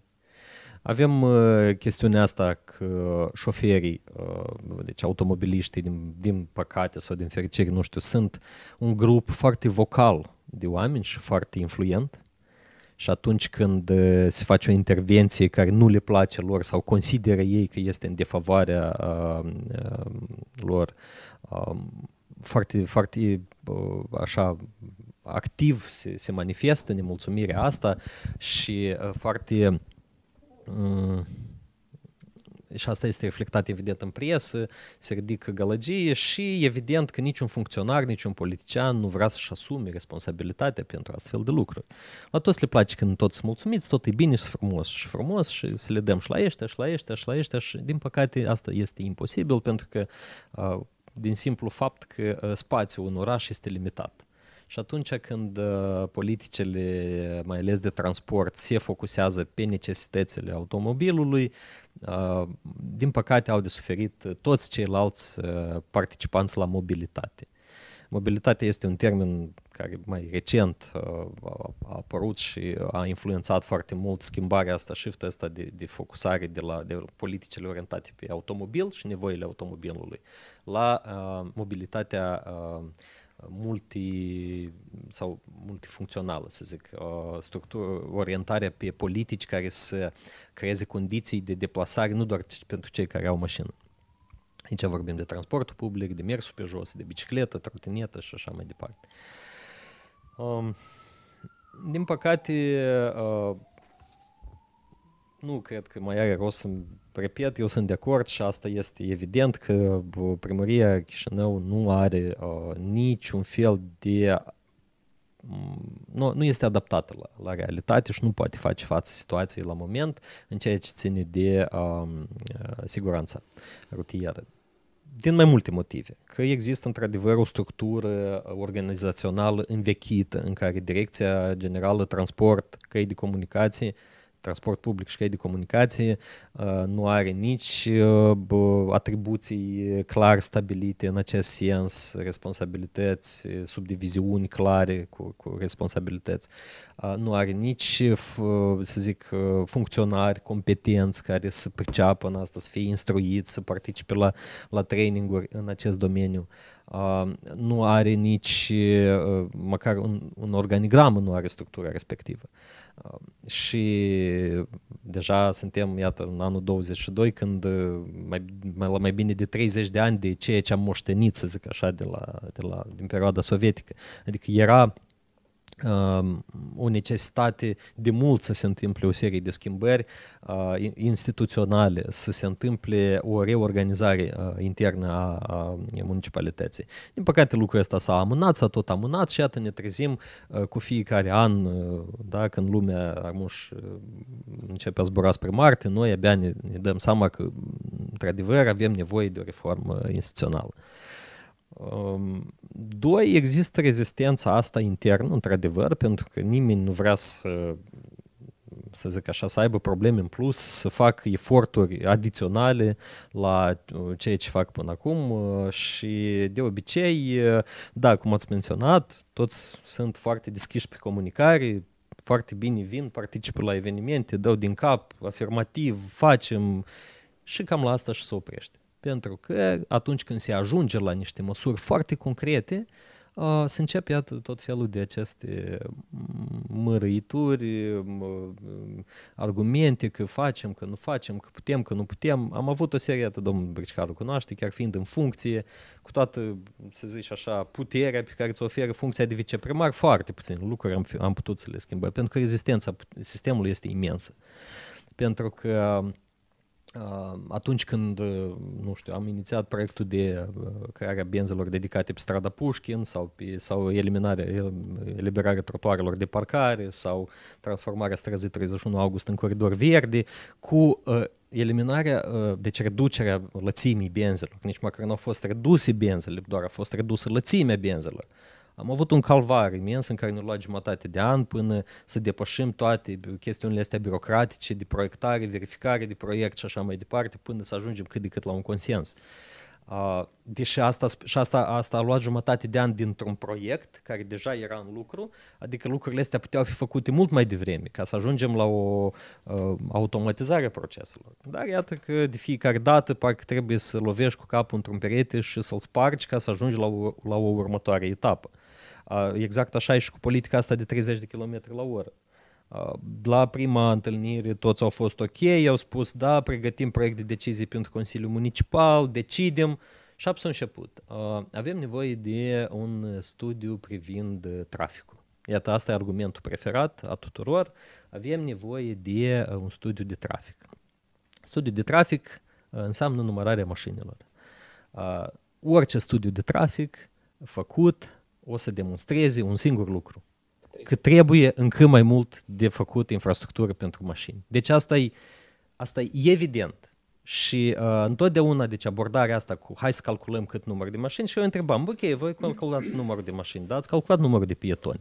Avem uh, chestiunea asta că șoferii, uh, deci automobiliștii, din, din păcate sau din fericire, nu știu, sunt un grup foarte vocal de oameni și foarte influent. Și atunci când uh, se face o intervenție care nu le place lor sau consideră ei că este în defavoarea uh, uh lor, uh, foarte, foarte uh, așa activ se, se manifestă nemulțumirea asta și uh, foarte și asta este reflectat evident în presă, se ridică gălăgie și evident că niciun funcționar, niciun politician nu vrea să-și asume responsabilitatea pentru astfel de lucruri. La toți le place când toți sunt mulțumiți, tot e bine și frumos și frumos și să le dăm și la ăștia, și la ăștia, și la ăștia și din păcate asta este imposibil pentru că din simplu fapt că spațiul în oraș este limitat. Și atunci când uh, politicele, mai ales de transport, se focusează pe necesitățile automobilului, uh, din păcate au de suferit toți ceilalți uh, participanți la mobilitate. Mobilitatea este un termen care mai recent a apărut și a influențat foarte mult schimbarea asta, shift asta de, de focusare de la de politicile orientate pe automobil și nevoile automobilului la uh, mobilitatea uh, multi sau multifuncțională, să zic, o structură, orientarea pe politici care să creeze condiții de deplasare, nu doar pentru cei care au mașină. Aici vorbim de transportul public, de mersul pe jos, de bicicletă, trotinetă și așa mai departe. Um, din păcate, uh, nu cred că mai are rost să Repet, eu sunt de acord și asta este evident că primăria Chișinău nu are uh, niciun fel de nu, nu este adaptată la, la realitate și nu poate face față situației la moment în ceea ce ține de uh, siguranța rutieră. Din mai multe motive. Că există într-adevăr o structură organizațională învechită în care Direcția Generală Transport, Căi de Comunicație uh, transport public și căi de comunicație uh, nu are nici uh, atribuții clar stabilite în acest sens, responsabilități, subdiviziuni clare cu, cu responsabilități. Uh, nu are nici, să zic, funcționari competenți care să priceapă în asta, să fie instruiți, să participe la, la traininguri în acest domeniu. Uh, nu are nici uh, măcar un, un organigram, nu are structura respectivă și deja suntem, iată, în anul 22, când mai, mai, la mai bine de 30 de ani de ceea ce am moștenit, să zic așa, de la, de la, din perioada sovietică. Adică era o necesitate de mult să se întâmple o serie de schimbări uh, instituționale, să se întâmple o reorganizare uh, internă a, a municipalității. Din păcate lucrul ăsta s-a amânat, s-a tot amânat și iată ne trezim ă, cu fiecare an, da, când lumea armuș începe a zbura spre Marte, noi abia ne, ne dăm seama că într-adevăr avem nevoie de o reformă instituțională. Doi, există rezistența asta internă, într-adevăr, pentru că nimeni nu vrea să să zic așa, să aibă probleme în plus, să fac eforturi adiționale la uh, ceea ce fac până acum uh, și de obicei, uh, da, cum ați menționat, toți sunt foarte deschiși pe comunicare, foarte bine vin, participă la evenimente, dau din cap, afirmativ, facem și cam la asta și se oprește. Pentru că atunci când se ajunge la niște măsuri foarte concrete, se începe iată tot felul de aceste mărăituri, argumente că facem, că nu facem, că putem, că nu putem. Am avut o serie, iată domnul Bricicaru cunoaște, chiar fiind în funcție, cu toată, să zici așa, puterea pe care ți oferă funcția de viceprimar, foarte puțin lucruri am, am putut să le schimbăm, pentru că rezistența sistemului este imensă. Pentru că Uh, atunci când, uh, nu știu, am inițiat proiectul de uh, crearea benzelor dedicate pe strada Pușkin sau, pe, sau eliminarea, eliberarea trotuarelor de parcare sau transformarea străzii 31 august în coridor verde cu eliminarea, deci reducerea lățimii benzelor. Nici măcar nu au fost reduse benzele, doar a fost redusă lățimea benzelor. Am avut un calvar imens în care ne-a luat jumătate de an până să depășim toate chestiunile astea birocratice de proiectare, verificare de proiect și așa mai departe, până să ajungem cât de cât la un consens. Deși asta, și asta, asta a luat jumătate de an dintr-un proiect care deja era în lucru, adică lucrurile astea puteau fi făcute mult mai devreme ca să ajungem la o uh, automatizare a proceselor. Dar iată că de fiecare dată parcă trebuie să lovești cu capul într-un perete și să-l spargi ca să ajungi la o, la o următoare etapă. Uh, Exact așa e și cu politica asta de 30 de km la oră. La prima întâlnire toți au fost ok, au spus da, pregătim proiect de decizie pentru Consiliul Municipal, decidem și apoi s-a început. Avem nevoie de un studiu privind uh, traficul. Iată, asta e argumentul preferat a tuturor. Avem nevoie de uh, un studiu de trafic. Studiu de trafic uh, înseamnă numărarea mașinilor. Orice studiu de trafic făcut o să demonstreze un singur lucru. Că trebuie încă mai mult de făcut infrastructură pentru mașini. Deci asta e, asta e evident. Și uh, întotdeauna, deci abordarea asta cu hai să calculăm cât număr de mașini și eu întrebam, ok, voi calculați numărul de mașini, dar ați calculat numărul de pietoni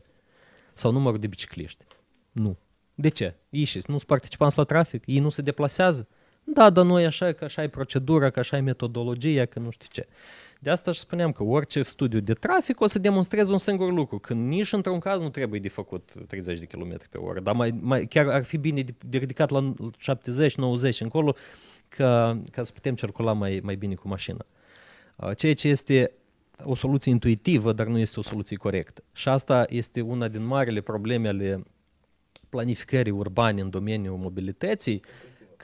sau numărul de bicicliști? Nu. De ce? Ieșiți, nu sunt participanți la trafic, ei nu se deplasează. Da, dar nu e așa, că așa e procedura, că așa e metodologia, că nu știu ce. De asta și spuneam că orice studiu de trafic o să demonstreze un singur lucru, că nici într-un caz nu trebuie de făcut 30 de km pe oră, dar mai, mai, chiar ar fi bine de, de ridicat la 70-90 încolo ca, ca să putem circula mai, mai bine cu mașina. Ceea ce este o soluție intuitivă, dar nu este o soluție corectă. Și asta este una din marile probleme ale planificării urbane în domeniul mobilității,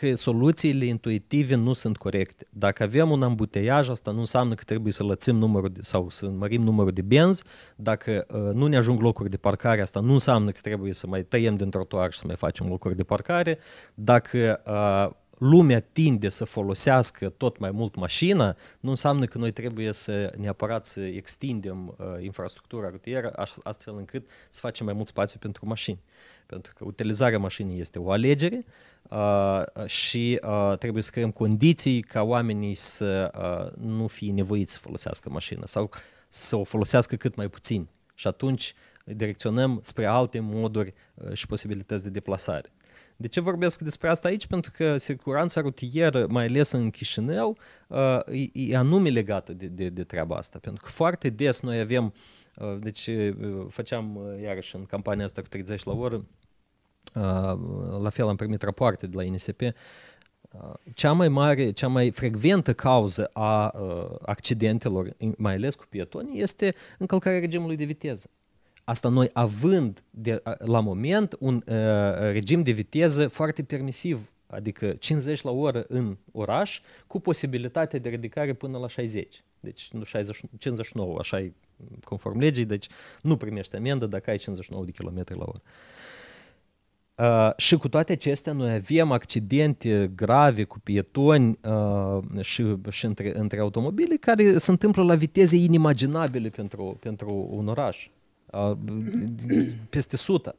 că soluțiile intuitive nu sunt corecte. Dacă avem un ambuteiaj, asta nu înseamnă că trebuie să lățim numărul de, sau să mărim numărul de benzi. Dacă uh, nu ne ajung locuri de parcare, asta nu înseamnă că trebuie să mai tăiem din trotuar și să mai facem locuri de parcare. Dacă uh, lumea tinde să folosească tot mai mult mașina, nu înseamnă că noi trebuie să neapărat să extindem uh, infrastructura rutieră astfel încât să facem mai mult spațiu pentru mașini. Pentru că utilizarea mașinii este o alegere, uh, uh, și uh, trebuie să creăm condiții ca oamenii să uh, nu fie nevoiți să folosească mașină sau să o folosească cât mai puțin. Și atunci direcționăm spre alte moduri uh, și posibilități de deplasare. De ce vorbesc despre asta aici? Pentru că siguranța rutieră, mai ales în Chișinău, uh, e anume legată de, de, de treaba asta. Pentru că foarte des noi avem, uh, deci făceam iarăși în campania asta cu 30 la oră, la fel am primit rapoarte de la INSP, cea mai mare, cea mai frecventă cauză a accidentelor, mai ales cu pietoni, este încălcarea regimului de viteză. Asta noi având de, la moment un uh, regim de viteză foarte permisiv, adică 50 la oră în oraș, cu posibilitatea de ridicare până la 60. Deci nu 60, 59, așa e conform legii, deci nu primești amendă dacă ai 59 de km la oră. Uh, Uh, și cu toate acestea, noi avem accidente grave cu pietoni uh, și, și între, între automobile care se întâmplă la viteze inimaginabile pentru, pentru un oraș. Uh, peste 100.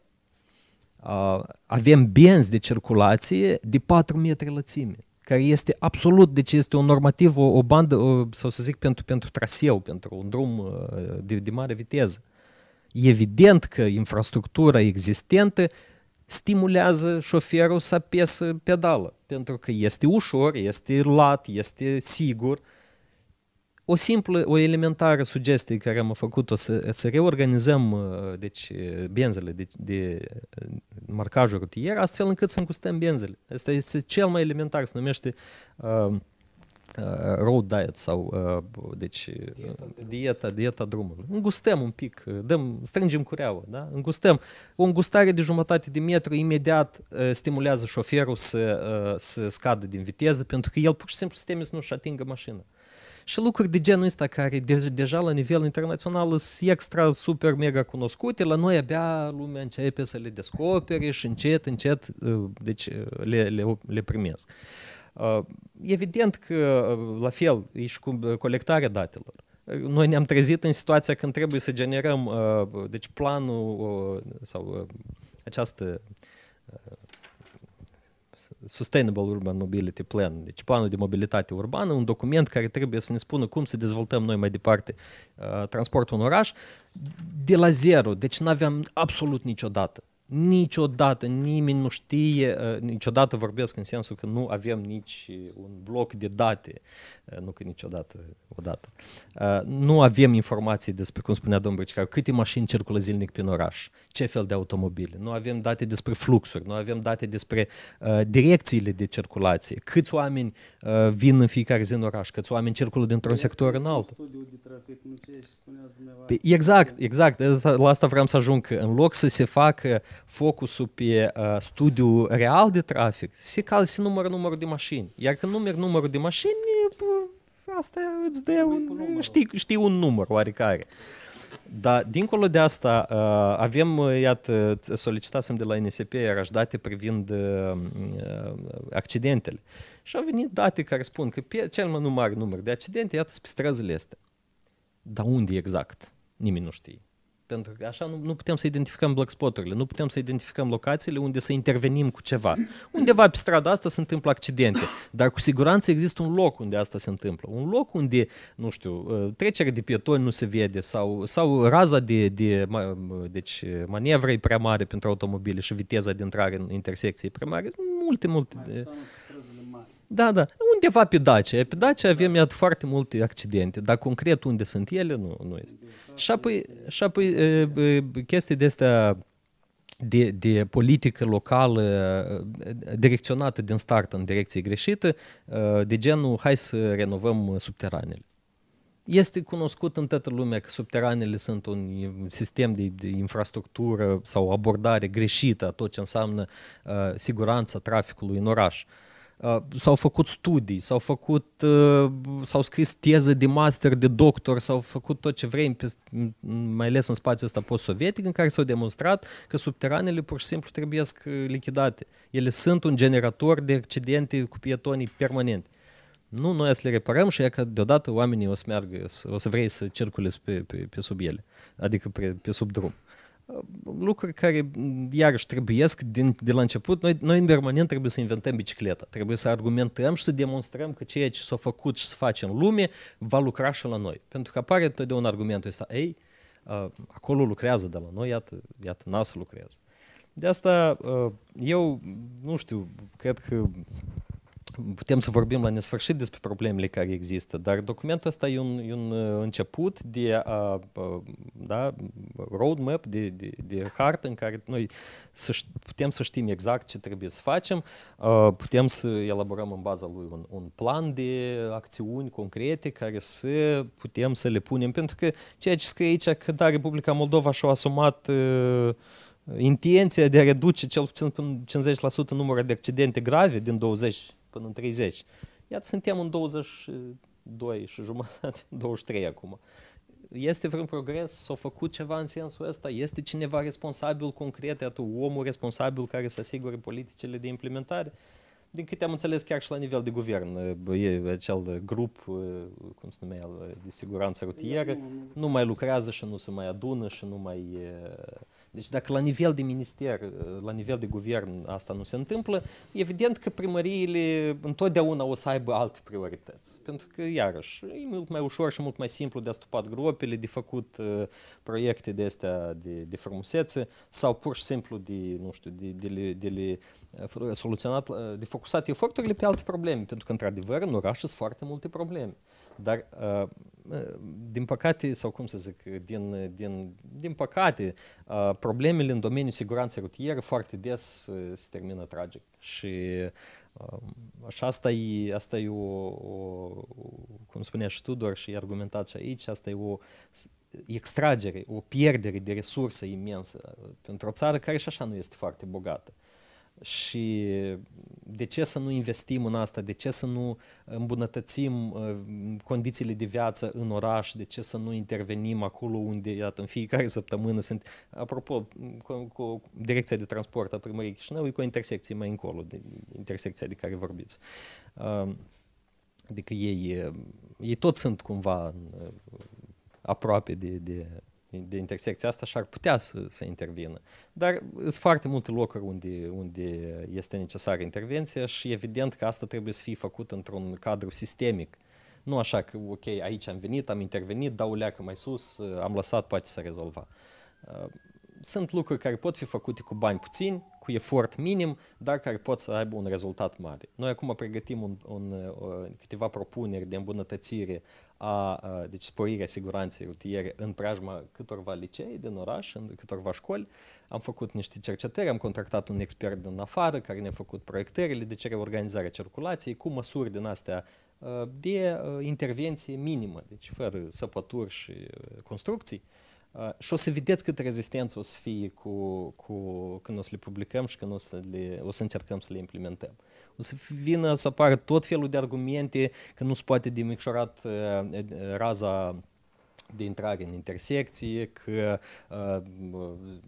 Uh, avem benzi de circulație de 4 metri lățime, care este absolut, deci este un normativ, o, o bandă, o, sau să zic, pentru, pentru traseu, pentru un drum uh, de, de mare viteză. Evident că infrastructura existentă uh, stimulează șoferul să apese pedală, pentru că este ușor, este lat, este sigur. O simplă, o elementară sugestie care am făcut-o, să, să reorganizăm uh, deci, uh, benzele de, de uh, marcajul rutier, astfel încât să încustăm benzele. Asta este cel mai elementar, se numește uh, Э, road diet sau э, deci э, dieta, dieta, dieta drumului. Îngustăm un pic, eh, dăm, strângem cureaua, da? îngustăm. O îngustare de jumătate de metru imediat eh, stimulează șoferul să, eh, să scadă din viteză pentru că el pur și simplu se teme să nu-și atingă mașina. Și lucruri de genul ăsta care de, deja la nivel internațional sunt extra, super, mega cunoscute, la noi abia lumea începe să le descopere și încet, încet deci, le, le, le primesc. Э, evident că, э, la fel, și cu uh, colectarea datelor. Э, noi ne-am trezit în situația când trebuie să generăm, uh, deci planul uh, sau această Sustainable Urban Mobility Plan, deci planul de mobilitate urbană, un document care trebuie să ne spună cum să dezvoltăm noi mai departe transportul în oraș, de la zero, deci nu aveam absolut niciodată. Niciodată nimeni nu știe, uh, niciodată vorbesc în sensul că nu avem nici un bloc de date, uh, nu că niciodată, odată. Uh, nu avem informații despre, cum spunea domnul Bricicaru, câte mașini circulă zilnic prin oraș, ce fel de automobile, nu avem date despre fluxuri, nu avem date despre direcțiile de circulație, câți oameni Uh, vin în fiecare zi în oraș, căți oameni circulă dintr-un sector în altul. Păi, exact, exact. La asta vreau să ajung. Că în loc să se facă focusul pe uh, studiu real de trafic, se cal se numără numărul de mașini. Iar când numeri numărul de mașini, asta îți dă un, știi, știi un număr oarecare. Dar, dincolo de asta, uh, avem, uh, iată, solicitasem de la NSP iarăși date privind uh, accidentele. Și au venit date care spun că pe cel mai mare număr de accidente, iată, pe străzile este. Dar unde exact? Nimeni nu știe. Pentru că așa nu, nu putem să identificăm black spot-urile, nu putem să identificăm locațiile unde să intervenim cu ceva. Undeva pe strada asta se întâmplă accidente, dar cu siguranță există un loc unde asta se întâmplă. Un loc unde, nu știu, ă, trecerea de pietoni nu se vede sau, sau raza de, de, deci, manevră e prea mare pentru automobile și viteza de intrare în intersecție e prea mare. Multe, multe... Mai de... Da, da. Undeva pe Dacia. Pe Dacia avem, da. iată, foarte multe accidente, dar concret unde sunt ele, nu, nu este. Și apoi, și apoi chestii de astea de, de politică locală direcționată din start în direcție greșită, de genul hai să renovăm subteranele. Este cunoscut în toată lumea că subteranele sunt un sistem de, de infrastructură sau abordare greșită a tot ce înseamnă uh, siguranța traficului în oraș. Uh, Uh, s-au făcut studii, s-au făcut, uh, s-au scris teze de master, de doctor, s-au făcut tot ce vrei, mai ales în spațiul ăsta post-sovietic, în care s-au demonstrat că subteranele pur și simplu trebuie uh, lichidate. Ele sunt un generator de accidente cu pietonii permanent. Nu, noi să le reparăm și e că deodată oamenii o să meargă, o să vrei să circule pe, pe, pe sub ele, adică pe, pe sub drum. Uh, lucruri care iarăși trebuiesc din, de la început. Noi, noi în permanent trebuie să inventăm bicicleta, trebuie să argumentăm și să demonstrăm că ceea ce s-a făcut și se face în lume va lucra și la noi. Pentru că apare un argumentul ăsta, ei, acolo lucrează de la noi, iată, iată NASA lucrează. De asta eu, nu știu, cred că Putem să vorbim la nesfârșit despre problemele care există, dar documentul ăsta e un, e un uh, început de a, uh, da, roadmap, de, de, de hartă în care noi să putem să știm exact ce trebuie să facem, uh, putem să elaborăm în baza lui un, un plan de acțiuni concrete care să putem să le punem, pentru că ceea ce scrie aici că da, Republica Moldova și-a asumat intenția de a reduce cel puțin 50% numărul de accidente grave din 20 până în 30. Iată, suntem în 22 și jumătate, 23 acum. Este vreun progres? S-a făcut ceva în sensul ăsta? Este cineva responsabil concret? Iată, omul responsabil care să asigure politicele de implementare? Din câte am înțeles, chiar și la nivel de guvern, e acel grup, cum se numea, de siguranță rutieră, nu mai lucrează și nu se mai adună și nu mai... E, deci dacă la nivel de minister, la nivel de guvern asta nu se întâmplă, evident că primăriile întotdeauna o să aibă alte priorități. Pentru că, iarăși, e mult mai ușor și mult mai simplu de a stupat gropile, de făcut uh, proiecte de astea de, de frumusețe sau pur și simplu de, nu știu, de, de, de, de le uh, soluționat, uh, de focusat eforturile pe alte probleme. Pentru că, într-adevăr, în oraș sunt foarte multe probleme. Dar, ă, ă, din păcate, sau cum să zic, din, din, din păcate, ă, problemele în domeniul siguranței rutiere foarte des se termină tragic. Și și asta e, asta e o, o, cum spunea și Tudor și argumentat și aici, asta e o extragere, o pierdere de resurse imensă pentru o țară care și așa nu este foarte bogată. Și de ce să nu investim în asta? De ce să nu îmbunătățim uh, condițiile de viață în oraș? De ce să nu intervenim acolo unde, iată, în fiecare săptămână sunt... Apropo, cu, cu direcția de transport a primăriei Chișinău e cu o intersecție mai încolo, de, intersecția de care vorbiți. Uh, adică ei, uh, ei toți sunt cumva aproape de, de de intersecția asta și ar putea să, să intervină. Dar sunt foarte multe locuri unde, unde este necesară intervenția și evident că asta trebuie să fie făcut într-un cadru sistemic. Nu așa că, ok, aici am venit, am intervenit, dau leacă mai sus, am lăsat, poate să rezolva. Uh, sunt lucruri care pot fi făcute cu bani puțini, cu efort minim, dar care pot să aibă un rezultat mare. Noi acum pregătim un, un, uh, câteva propuneri de îmbunătățire a, deci sporirea siguranței rutiere în preajma câtorva licee din oraș, în câtorva școli. Am făcut niște cercetări, am contractat un expert din afară care ne-a făcut proiectările de ce organizarea circulației cu măsuri din astea de intervenție minimă, deci fără săpături și construcții. Și o să vedeți câtă rezistență o să fie cu, cu, când o să le publicăm și când o să, le, o să încercăm să le implementăm. O să vină să apară tot felul de argumente că nu se poate de micșorat eh, eh, raza de intrare în intersecție, că uh,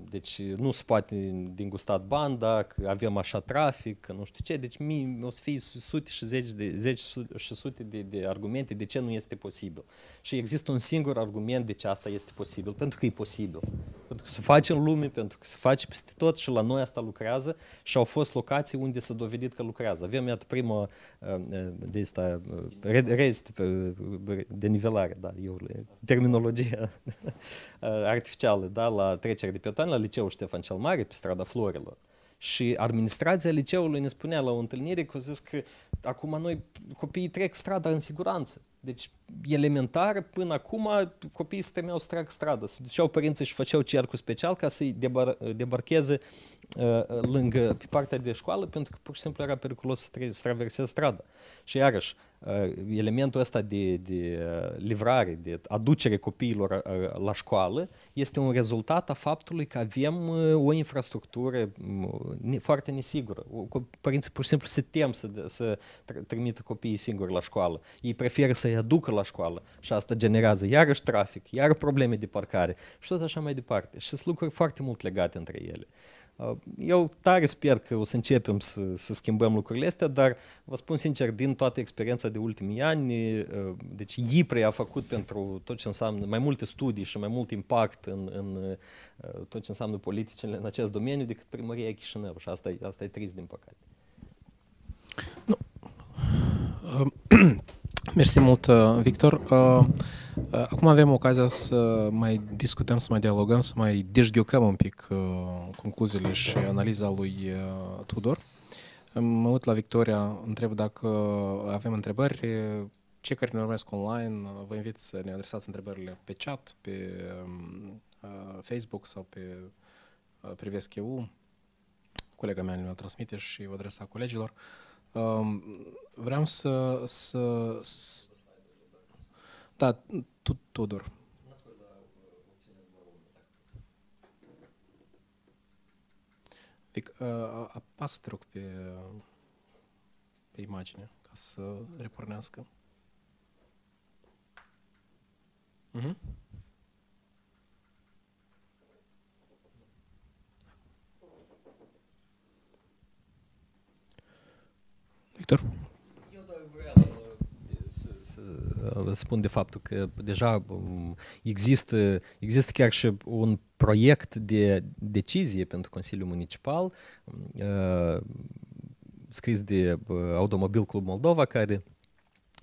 deci nu se poate din gustat banda, că avem așa trafic, că nu știu ce, deci mii, o să fie sute și zeci, de, zeci și sute de, de argumente de ce nu este posibil. Și există un singur argument de ce asta este posibil, pentru că e posibil. Pentru că se face în lume, pentru că se face peste tot și la noi asta lucrează și au fost locații unde s-a dovedit că lucrează. Avem, iată, prima uh, uh, de asta, rest, nivelare, da, eu termin terminologie uh, artificială da, la trecerea de piotan la liceul Ștefan cel Mare, pe strada Florilor. Și administrația liceului ne spunea la o întâlnire că zis că acum noi copiii trec strada în siguranță. Deci, elementar, până acum, copiii se temeau să treacă strada. Se duceau părinții și făceau cercul special ca să-i debar- debarcheze uh, lângă, pe partea de școală, pentru că pur și simplu era periculos să, tre- să traverseze strada. Și iarăși, elementul ăsta de, de livrare, de aducere copiilor la școală, este un rezultat a faptului că avem o infrastructură foarte nesigură. Părinții pur și simplu se tem să, să trimită copiii singuri la școală. Ei preferă să-i aducă la școală și asta generează iarăși trafic, iar probleme de parcare și tot așa mai departe. Și sunt lucruri foarte mult legate între ele. Uh, eu tare sper că o să începem să, să schimbăm lucrurile astea, dar vă spun sincer, din toată experiența de ultimii ani, uh, deci IPRE a făcut pentru tot ce înseamnă mai multe studii și mai mult impact în, în uh, tot ce înseamnă politicile în acest domeniu decât primăria Chișinău și asta asta e trist din păcate. Nu. Mersi mult, Victor. Э, acum avem ocazia să mai discutăm, să mai dialogăm, să mai deșghiocăm un pic uh, concluziile și analiza lui uh, Tudor. Mă uit la Victoria, întreb dacă avem întrebări. Cei care ne urmăresc online, uh, vă invit să ne adresați întrebările pe chat, pe um, Facebook sau pe Privesc EU. Colega mea le transmite și vă adresa colegilor. Um, vreau să, să, să da, Tudor. Vic, uh, apasă, te rog, pe, pe imagine ca să repornească. Uh-huh. Victor. spun de faptul că deja um, există, există chiar și un proiect de decizie pentru Consiliul Municipal um, uh, scris de uh, Automobil Club Moldova, care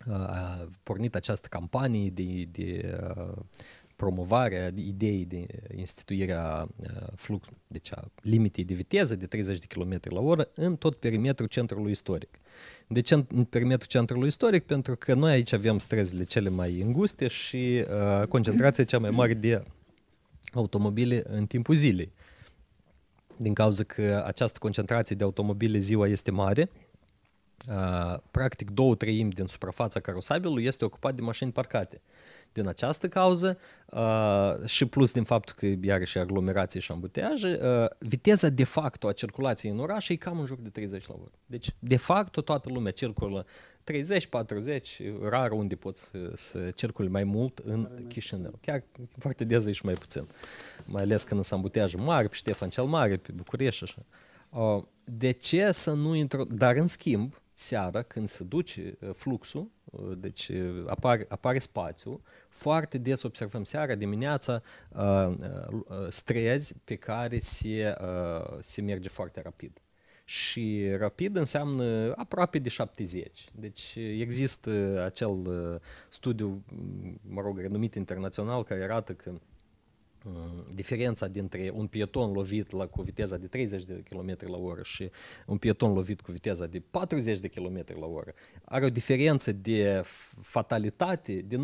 uh, a pornit această campanie de, de a ideii de instituirea flux, deci a limitei de viteză de 30 de km la oră în tot perimetrul centrului istoric. De ce în perimetrul centrului istoric? Pentru că noi aici avem străzile cele mai înguste și uh, concentrația cea mai mare de automobile în timpul zilei. Din cauza că această concentrație de automobile ziua este mare, uh, practic două treimi din suprafața carosabilului este ocupat de mașini parcate. Uh, din această cauză uh, și plus din faptul că iarăși aglomerații și ambuteaje, uh, viteza de facto a circulației în oraș e cam în jur de 30 la oră. Deci, de facto, toată lumea circulă 30, 40, rar unde poți uh, să circuli mai mult în Chișinău. Chiar foarte des și mai puțin. Mai ales când sunt ambuteaje mari, pe Ștefan cel Mare, pe București așa. Uh, de ce să nu intru? Dar în schimb, seara, când se duce uh, fluxul, uh, deci uh, apare, apare spațiu, foarte des observăm seara, dimineața, străzi pe care se, se merge foarte rapid. Și rapid înseamnă aproape de 70. Deci există acel studiu, mă rog, renumit internațional, care arată că diferența dintre un pieton lovit la, cu viteza de 30 de km la oră și un pieton lovit cu viteza de 40 de km la oră are o diferență de fatalitate de 90%.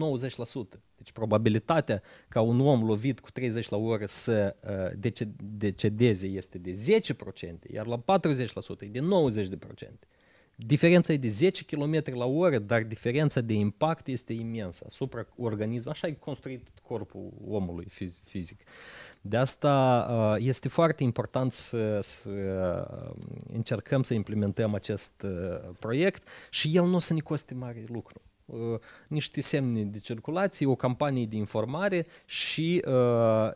Deci probabilitatea ca un om lovit cu 30 la oră să decedeze este de 10%, iar la 40% e de 90%. Diferența e de 10 km la oră, dar diferența de impact este imensă asupra organismului. Așa e construit corpul omului fizic. De asta uh, este foarte important să, să uh, încercăm să implementăm acest uh, proiect și el nu o să ne coste mare lucru niște semne de circulație, o campanie de informare și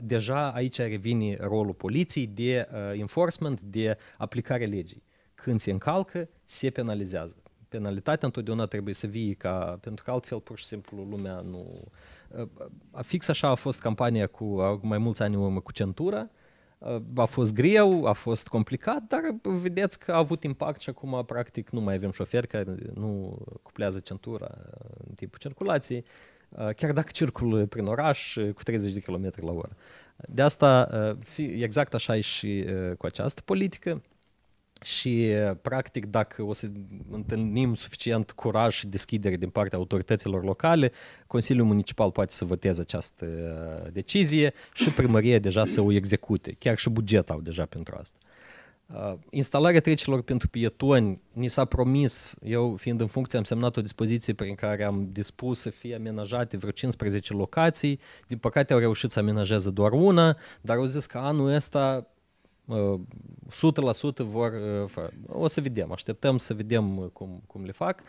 deja aici revine rolul poliției de enforcement, de aplicare legii. Când se încalcă, se penalizează. Penalitatea întotdeauna trebuie să vii ca, pentru că altfel pur și simplu lumea nu... Fix așa a fost campania cu mai mulți ani urmă cu centura, a fost greu, a fost complicat, dar vedeți că a avut impact și acum practic nu mai avem șoferi care nu cuplează centura în timpul circulației, chiar dacă circulă prin oraș cu 30 de km la oră. De asta, exact așa e și cu această politică. Și, practic, dacă o să întâlnim suficient curaj și deschidere din partea autorităților locale, Consiliul Municipal poate să voteze această uh, decizie și primăria deja să o execute. Chiar și buget au deja pentru asta. Uh, instalarea trecerilor pentru pietoni, ni s-a promis, eu fiind în funcție am semnat o dispoziție prin care am dispus să fie amenajate vreo 15 locații, din păcate au reușit să amenajeze doar una, dar au zis că anul ăsta 100% vor. Uh, o să vedem, așteptăm să vedem cum, cum le fac.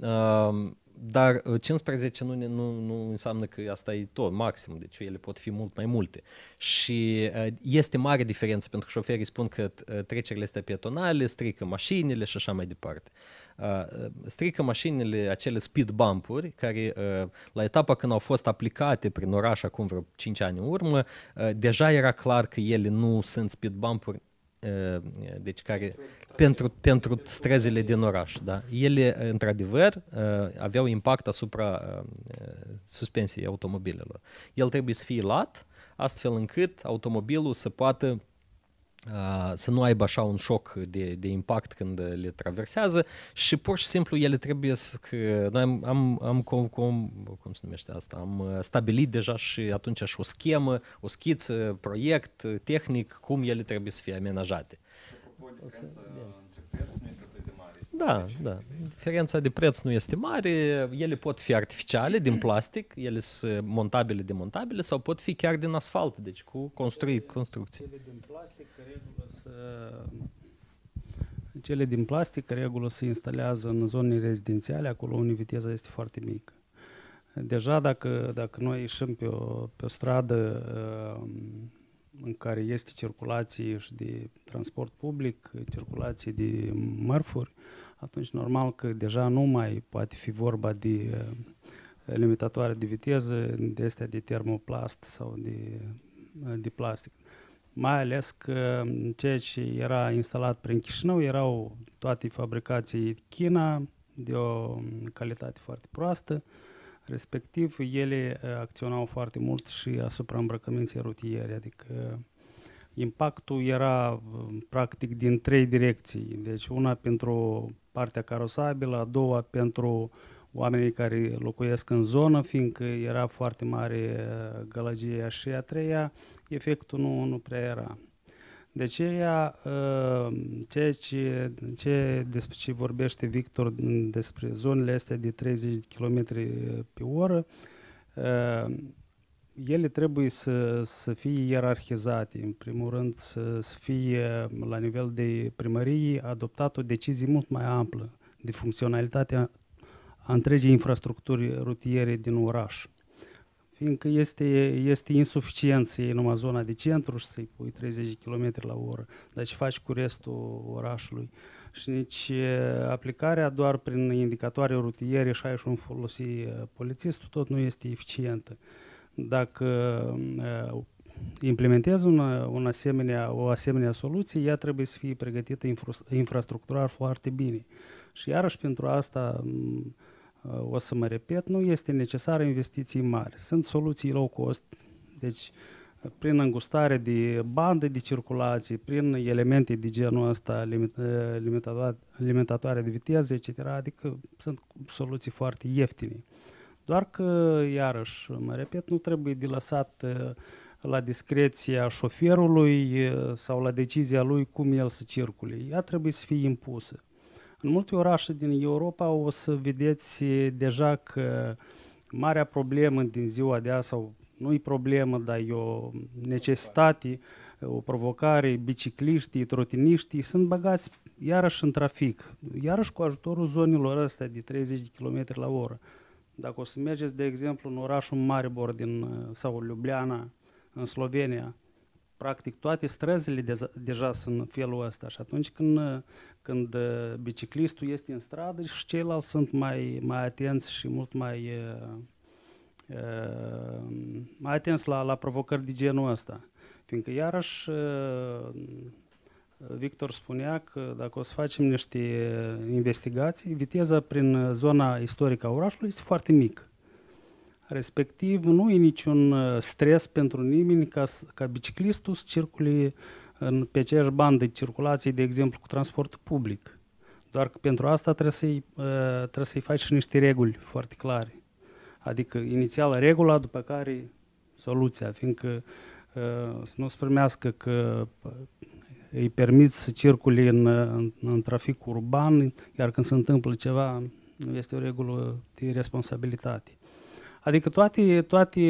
Uh, dar 15 uh, nu, nu, nu înseamnă că asta e tot, maxim, deci ele pot fi mult mai multe. Și uh, este mare diferență pentru că șoferii spun că uh, trecerile astea pietonale strică mașinile și așa mai departe. Strică mașinile acele speed bump-uri care la etapa când au fost aplicate prin oraș acum vreo 5 ani în urmă, deja era clar că ele nu sunt speed bump-uri deci care pentru, pentru străzile din oraș. Da? Ele, într-adevăr, uh, aveau impact asupra uh, suspensiei automobilelor. El trebuie să fie lat, astfel încât automobilul să poată uh, să nu aibă așa un șoc de, de impact când le traversează și pur și simplu ele trebuie să... Noi am, am, am cum, cum, cum se numește asta? Am stabilit deja și atunci și o schemă, o schiță, proiect tehnic, cum ele trebuie să fie amenajate. Uh, diferența să, între preț nu este atât de mare. Da, da. Diferența de preț nu este mare. Ele pot fi artificiale, din plastic, ele sunt montabile, demontabile sau pot fi chiar din asfalt, deci cu construi, construcții. Cele din plastic, regulă să... Cele din plastic, regulă, se instalează în zone rezidențiale, acolo unde viteza este foarte mică. Deja dacă, dacă noi ieșim pe o, pe o stradă în care este circulație și de transport public, circulație de mărfuri, atunci normal că deja nu mai poate fi vorba de uh, limitatoare de viteză, de astea de termoplast sau de, uh, de plastic. Mai ales că ceea ce era instalat prin Chișinău erau toate fabricații China, de o calitate foarte proastă, uh, Respectiv, ele uh, acționau foarte mult și asupra îmbrăcăminței rutiere, adică uh, impactul era uh, practic din trei direcții. Deci una pentru partea carosabilă, a doua pentru oamenii care locuiesc în zonă, fiindcă era foarte mare gălăgie și a treia, efectul nu, nu prea era. De aceea, uh, ceea ce, ce despre ce vorbește Victor despre zonele astea de 30 km uh, pe oră, uh, ele trebuie să, să fie ierarhizate. În primul rând, să, să fie la nivel de primărie adoptat o decizie mult mai amplă de funcționalitatea a întregii infrastructuri rutiere din oraș fiindcă este, este insuficient să iei numai zona de centru și să-i pui 30 km la oră, dar ce faci cu restul orașului. Și nici aplicarea doar prin indicatoare rutiere și aici un folosi polițistul tot nu este eficientă. Dacă implementezi un, un asemenea, o asemenea soluție, ea trebuie să fie pregătită infra, infrastructural foarte bine. Și iarăși pentru asta o să mă repet, nu este necesară investiții mari. Sunt soluții low cost, deci prin îngustare de bandă de circulație, prin elemente de genul ăsta, eh, limitatoare de viteză, etc., adică sunt soluții foarte ieftine. Doar că, iarăși, mă repet, nu trebuie de lăsat eh, la discreția șoferului eh, sau la decizia lui cum el să circule. Ea trebuie să fie impusă. În multe orașe din Europa o să vedeți deja că marea problemă din ziua de azi, sau nu e problemă, dar e o necesitate, o provocare, bicicliștii, trotiniștii sunt băgați iarăși în trafic, iarăși cu ajutorul zonilor astea de 30 de km la oră. Dacă o să mergeți, de exemplu, în orașul Maribor din, sau Ljubljana, în Slovenia, practic toate străzile de- deja sunt felul ăsta și atunci când, când uh, biciclistul este în stradă și ceilalți sunt mai, mai atenți și mult mai, uh, uh, mai atenți la, la provocări de genul ăsta. Fiindcă iarăși uh, Victor spunea că dacă o să facem niște investigații, viteza prin zona istorică a orașului este foarte mică. Respectiv, nu e niciun uh, stres pentru nimeni ca, ca biciclistul să circule în, pe aceeași bandă de circulație, de exemplu, cu transportul public. Doar că pentru asta trebuie să-i, uh, trebuie să-i faci și niște reguli foarte clare. Adică inițială regula, după care soluția, fiindcă uh, să nu se primească că îi permit să circule în, în, în trafic urban, iar când se întâmplă ceva, este o regulă de responsabilitate. Adică toate, toate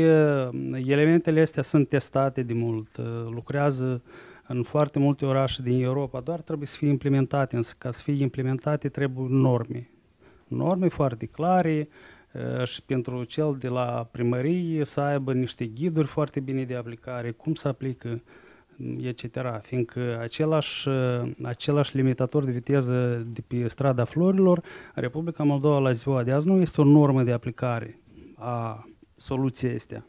uh, elementele astea sunt testate de mult, uh, lucrează în foarte multe orașe din Europa, doar trebuie să fie implementate, însă ca să fie implementate trebuie norme. Norme foarte clare uh, și pentru cel de la primărie să aibă niște ghiduri foarte bine de aplicare, cum să aplică, mm, etc. Fiindcă același, același limitator de viteză de pe strada florilor, Republica Moldova la ziua de azi nu este o normă de aplicare a soluției este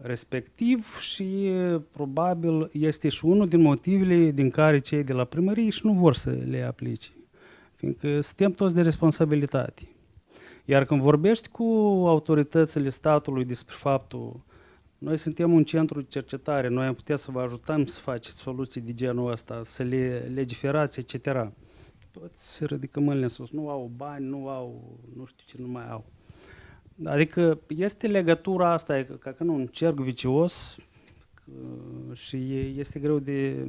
respectiv și probabil este și unul din motivele din care cei de la primărie și nu vor să le aplice. Fiindcă suntem toți de responsabilitate. Iar când vorbești cu autoritățile statului despre faptul noi suntem un centru de cercetare, noi am putea să vă ajutăm să faceți soluții de genul ăsta, să le legiferați, etc. Toți se ridică mâinile sus, nu au bani, nu au, nu știu ce nu mai au. Adică este legătura asta, e ca că nu, un cerc vicios uh, și este greu de...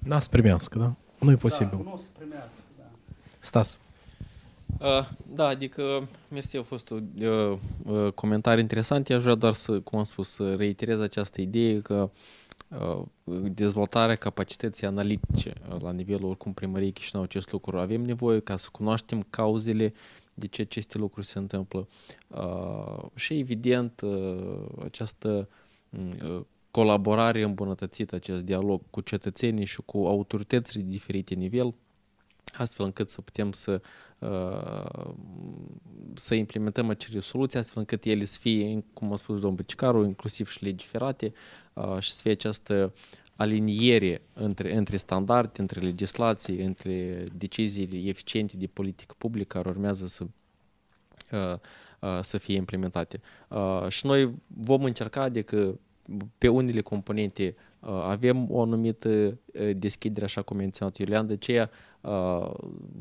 N-a da, să primească, da? Nu e da, posibil. Da, nu o să primească, da. Stas. Uh, da, adică, mersi, a fost un uh, uh, comentariu interesant. aș vrea doar să, cum am spus, să reiterez această idee că uh, Uh, dezvoltarea capacității analitice uh, la nivelul oricum primăriei Chișinău acest lucru. Avem nevoie ca să cunoaștem cauzele de ce aceste lucruri se întâmplă uh, și evident această mm, colaborare îmbunătățită, acest dialog cu cetățenii și cu autoritățile de diferite nivel, astfel încât să putem să Uh, să implementăm acele soluții astfel încât ele să fie, cum a spus domnul Bicicaru, inclusiv și legiferate uh, și să fie această aliniere între, între standarde, între legislații, între deciziile eficiente de politică publică care urmează să uh, să fie implementate. Și noi vom încerca, adică pe unele componente Uh, avem o anumită uh, deschidere, așa cum menționat Iulian, de aceea uh,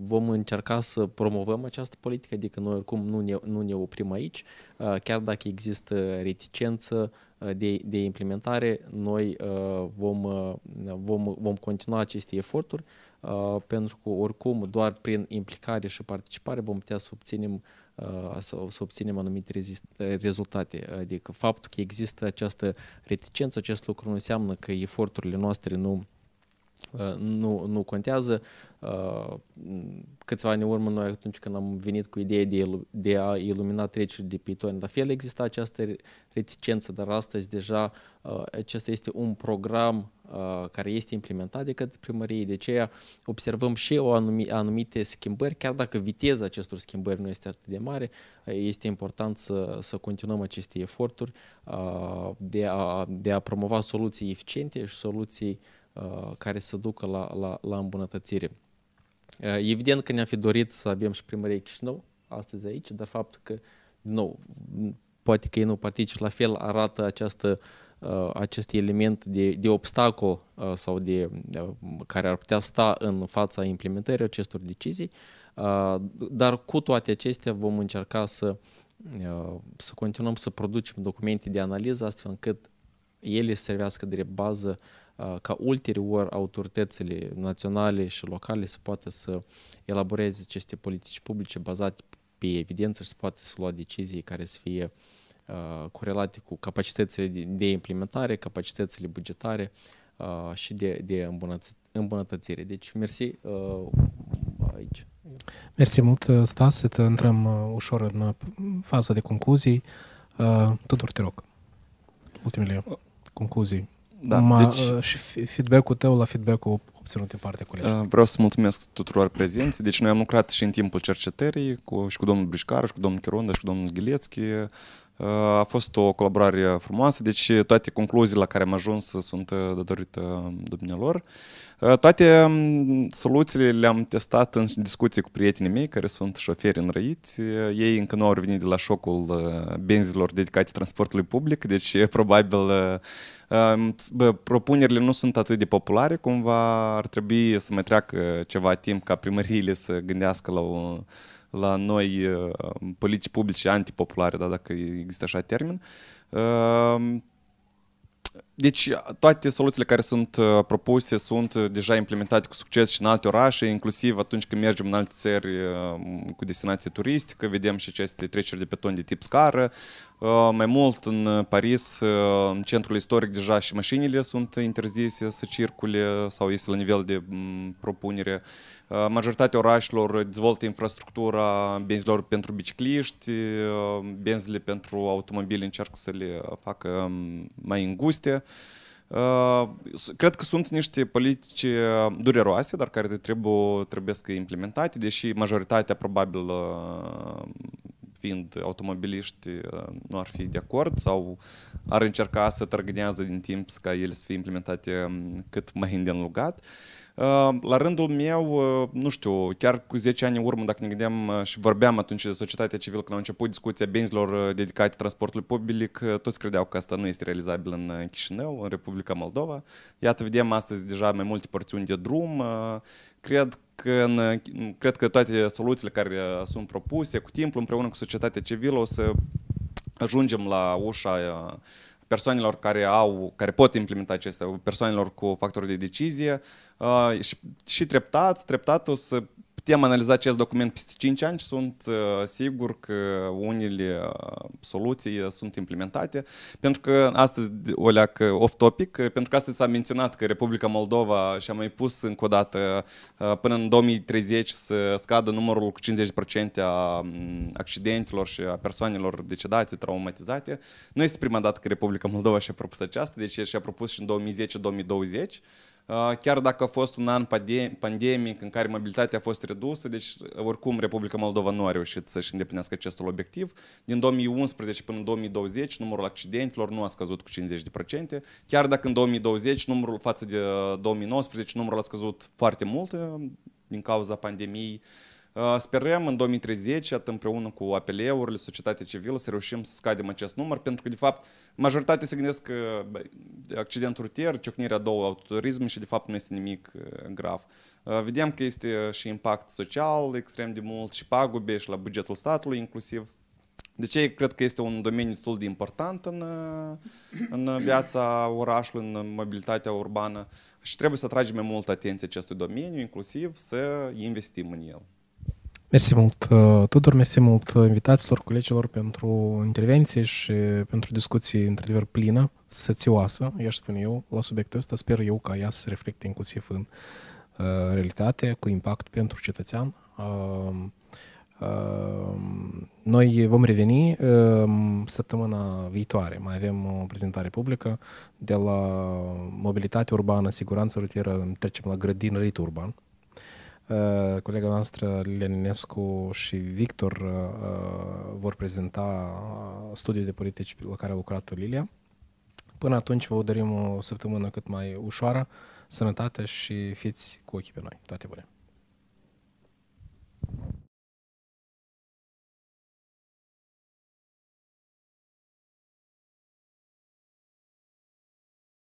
vom încerca să promovăm această politică, adică noi oricum nu ne, nu ne oprim aici, chiar dacă există reticență de, de implementare, noi vom, vom, vom continua aceste eforturi, pentru că oricum doar prin implicare și participare vom putea să obținem Uh, să, să obținem anumite rezultate. Adică faptul că există această reticență, acest lucru nu înseamnă că eforturile noastre nu nu, nu contează. Câțiva ani urmă, noi atunci când am venit cu ideea de, de a ilumina treceri de pitoni, la fel exista această reticență, dar astăzi deja acesta este un program care este implementat de către primărie, de aceea observăm și o anumi, anumite schimbări, chiar dacă viteza acestor schimbări nu este atât de mare, este important să, să continuăm aceste eforturi de a, de a promova soluții eficiente și soluții uh, Uh, care să ducă la, la, la îmbunătățire. Uh, evident că ne-am fi dorit să avem și primărie Chișinău astăzi aici, dar faptul că, din nou, poate că ei nu participă, la fel arată această, uh, acest element de, de obstacol sau de, care ar putea sta în fața implementării acestor decizii, dar cu toate acestea vom încerca să, să continuăm să producem documente de analiză astfel încât ele să servească de bază ca ulterior autoritățile naționale și locale să poată să elaboreze aceste politici publice bazate pe evidență și să poată să lua decizii care să fie corelate cu capacitățile de implementare, capacitățile bugetare și de, de îmbunătățire. Deci, mersi aici. Mersi mult, Stas, să intrăm ușor în faza de concluzii. Tudor, te rog, ultimele concluzii. Da, Ma, deci, uh, și feedback-ul tău la feedback-ul obținut din partea colegilor. Uh, vreau să mulțumesc tuturor prezenți. Deci noi am lucrat și în timpul cercetării cu, și cu domnul Brișcaru, și cu domnul Chironda, și cu domnul Ghilețchi. Uh, a fost o colaborare frumoasă, deci toate concluziile la care am ajuns sunt datorită dumnealor. Э, toate soluțiile le-am testat în discuții cu prietenii mei care sunt șoferi înrăiți. Ei încă nu au revenit de la șocul uh, benzilor dedicate transportului public, deci probabil uh, um, propunerile nu sunt atât de populare, cumva ar trebui să mai treacă ceva timp ca primăriile să gândească la o la noi uh, politici publice antipopulare, da, dacă există așa termen. Deci toate soluțiile care sunt uh, propuse sunt uh, deja implementate cu succes și în alte orașe, inclusiv atunci când mergem în alte țări uh, cu destinație turistică, vedem și aceste treceri de peton de tip scară, Э, mai mult în э, Paris, э, în centrul istoric, deja și mașinile sunt interzise să circule sau este la nivel de mm, propunere. Majoritatea orașelor dezvoltă infrastructura benzilor pentru bicicliști, benzile pentru automobile încearcă să le facă mm, mai înguste. Cred că sunt niște politici mm, dureroase, dar care trebuie, trebuie să implementate, deși majoritatea probabil fiind automobiliști uh, nu ar fi de acord sau ar încerca să tărgânează din timp ca ele să fie implementate um, cât mai îndelungat. Uh, la rândul meu, ă, nu știu, chiar cu 10 ani în urmă, dacă ne gândeam ă, și vorbeam atunci de societatea civilă, când au început discuția benzilor ă, dedicate transportului public, toți credeau că asta nu este realizabil în Chișinău, în Republica Moldova. Iată, vedem astăzi deja mai multe porțiuni de drum. Cred că, în, cred că toate soluțiile care sunt propuse, cu timpul, împreună cu societatea civilă, o să ajungem la ușa persoanelor care au, care pot implementa acestea, persoanelor cu factori de decizie uh, și, și treptat, treptat o să Putem analiza acest document peste 5 ani și sunt uh, sigur că unele uh, soluții uh, sunt implementate, pentru că astăzi, o leacă off-topic, pentru că astăzi s-a menționat că Republica Moldova și-a mai pus încă o dată până în 2030 să scadă numărul cu 50% a mm, accidentelor și a persoanelor decedate, traumatizate. Nu este prima dată că Republica Moldova și-a propus aceasta, deci și-a propus și în 2010-2020 Uh, chiar dacă a fost un an pandemic în care mobilitatea a fost redusă, deci uh, oricum Republica Moldova nu a reușit să-și îndeplinească acest obiectiv. Din 2011 până în 2020 numărul accidentelor nu a scăzut cu 50%, chiar dacă în 2020 numărul față de 2019 uh, numărul a scăzut foarte mult din cauza pandemiei, uh, Sperăm în 2030, atât împreună cu APL-urile, societatea civilă, să reușim să scadem acest număr, pentru că, de fapt, majoritatea se gândesc că accidentul rutier, ciocnirea două autoturisme și, de fapt, nu este nimic uh, grav. Э, vedem că este și impact social extrem de mult și pagube și la bugetul statului inclusiv. De ce cred că este un domeniu destul de important în, uh, în viața orașului, în mobilitatea urbană și trebuie să atragem mai mult atenție acestui domeniu, inclusiv să investim în el. Mersi mult, uh, Tudor, mersi mult uh, invitaților, colegilor pentru intervenție și pentru discuții într-adevăr plină, sățioasă, i-aș spun eu, la subiectul ăsta. Sper eu ca ea să se reflecte inclusiv în uh, realitate, cu impact pentru cetățean. Uh, uh, noi vom reveni uh, săptămâna viitoare. Mai avem o prezentare publică de la mobilitate urbană, siguranță rutieră, trecem la rit urban Uh, colega noastră Leninescu și Victor uh, uh vor prezenta uh, studiul de politici la care a lucrat Lilia. Până atunci vă dorim o săptămână cât mai ușoară, sănătate și fiți cu ochii pe noi. Toate bune!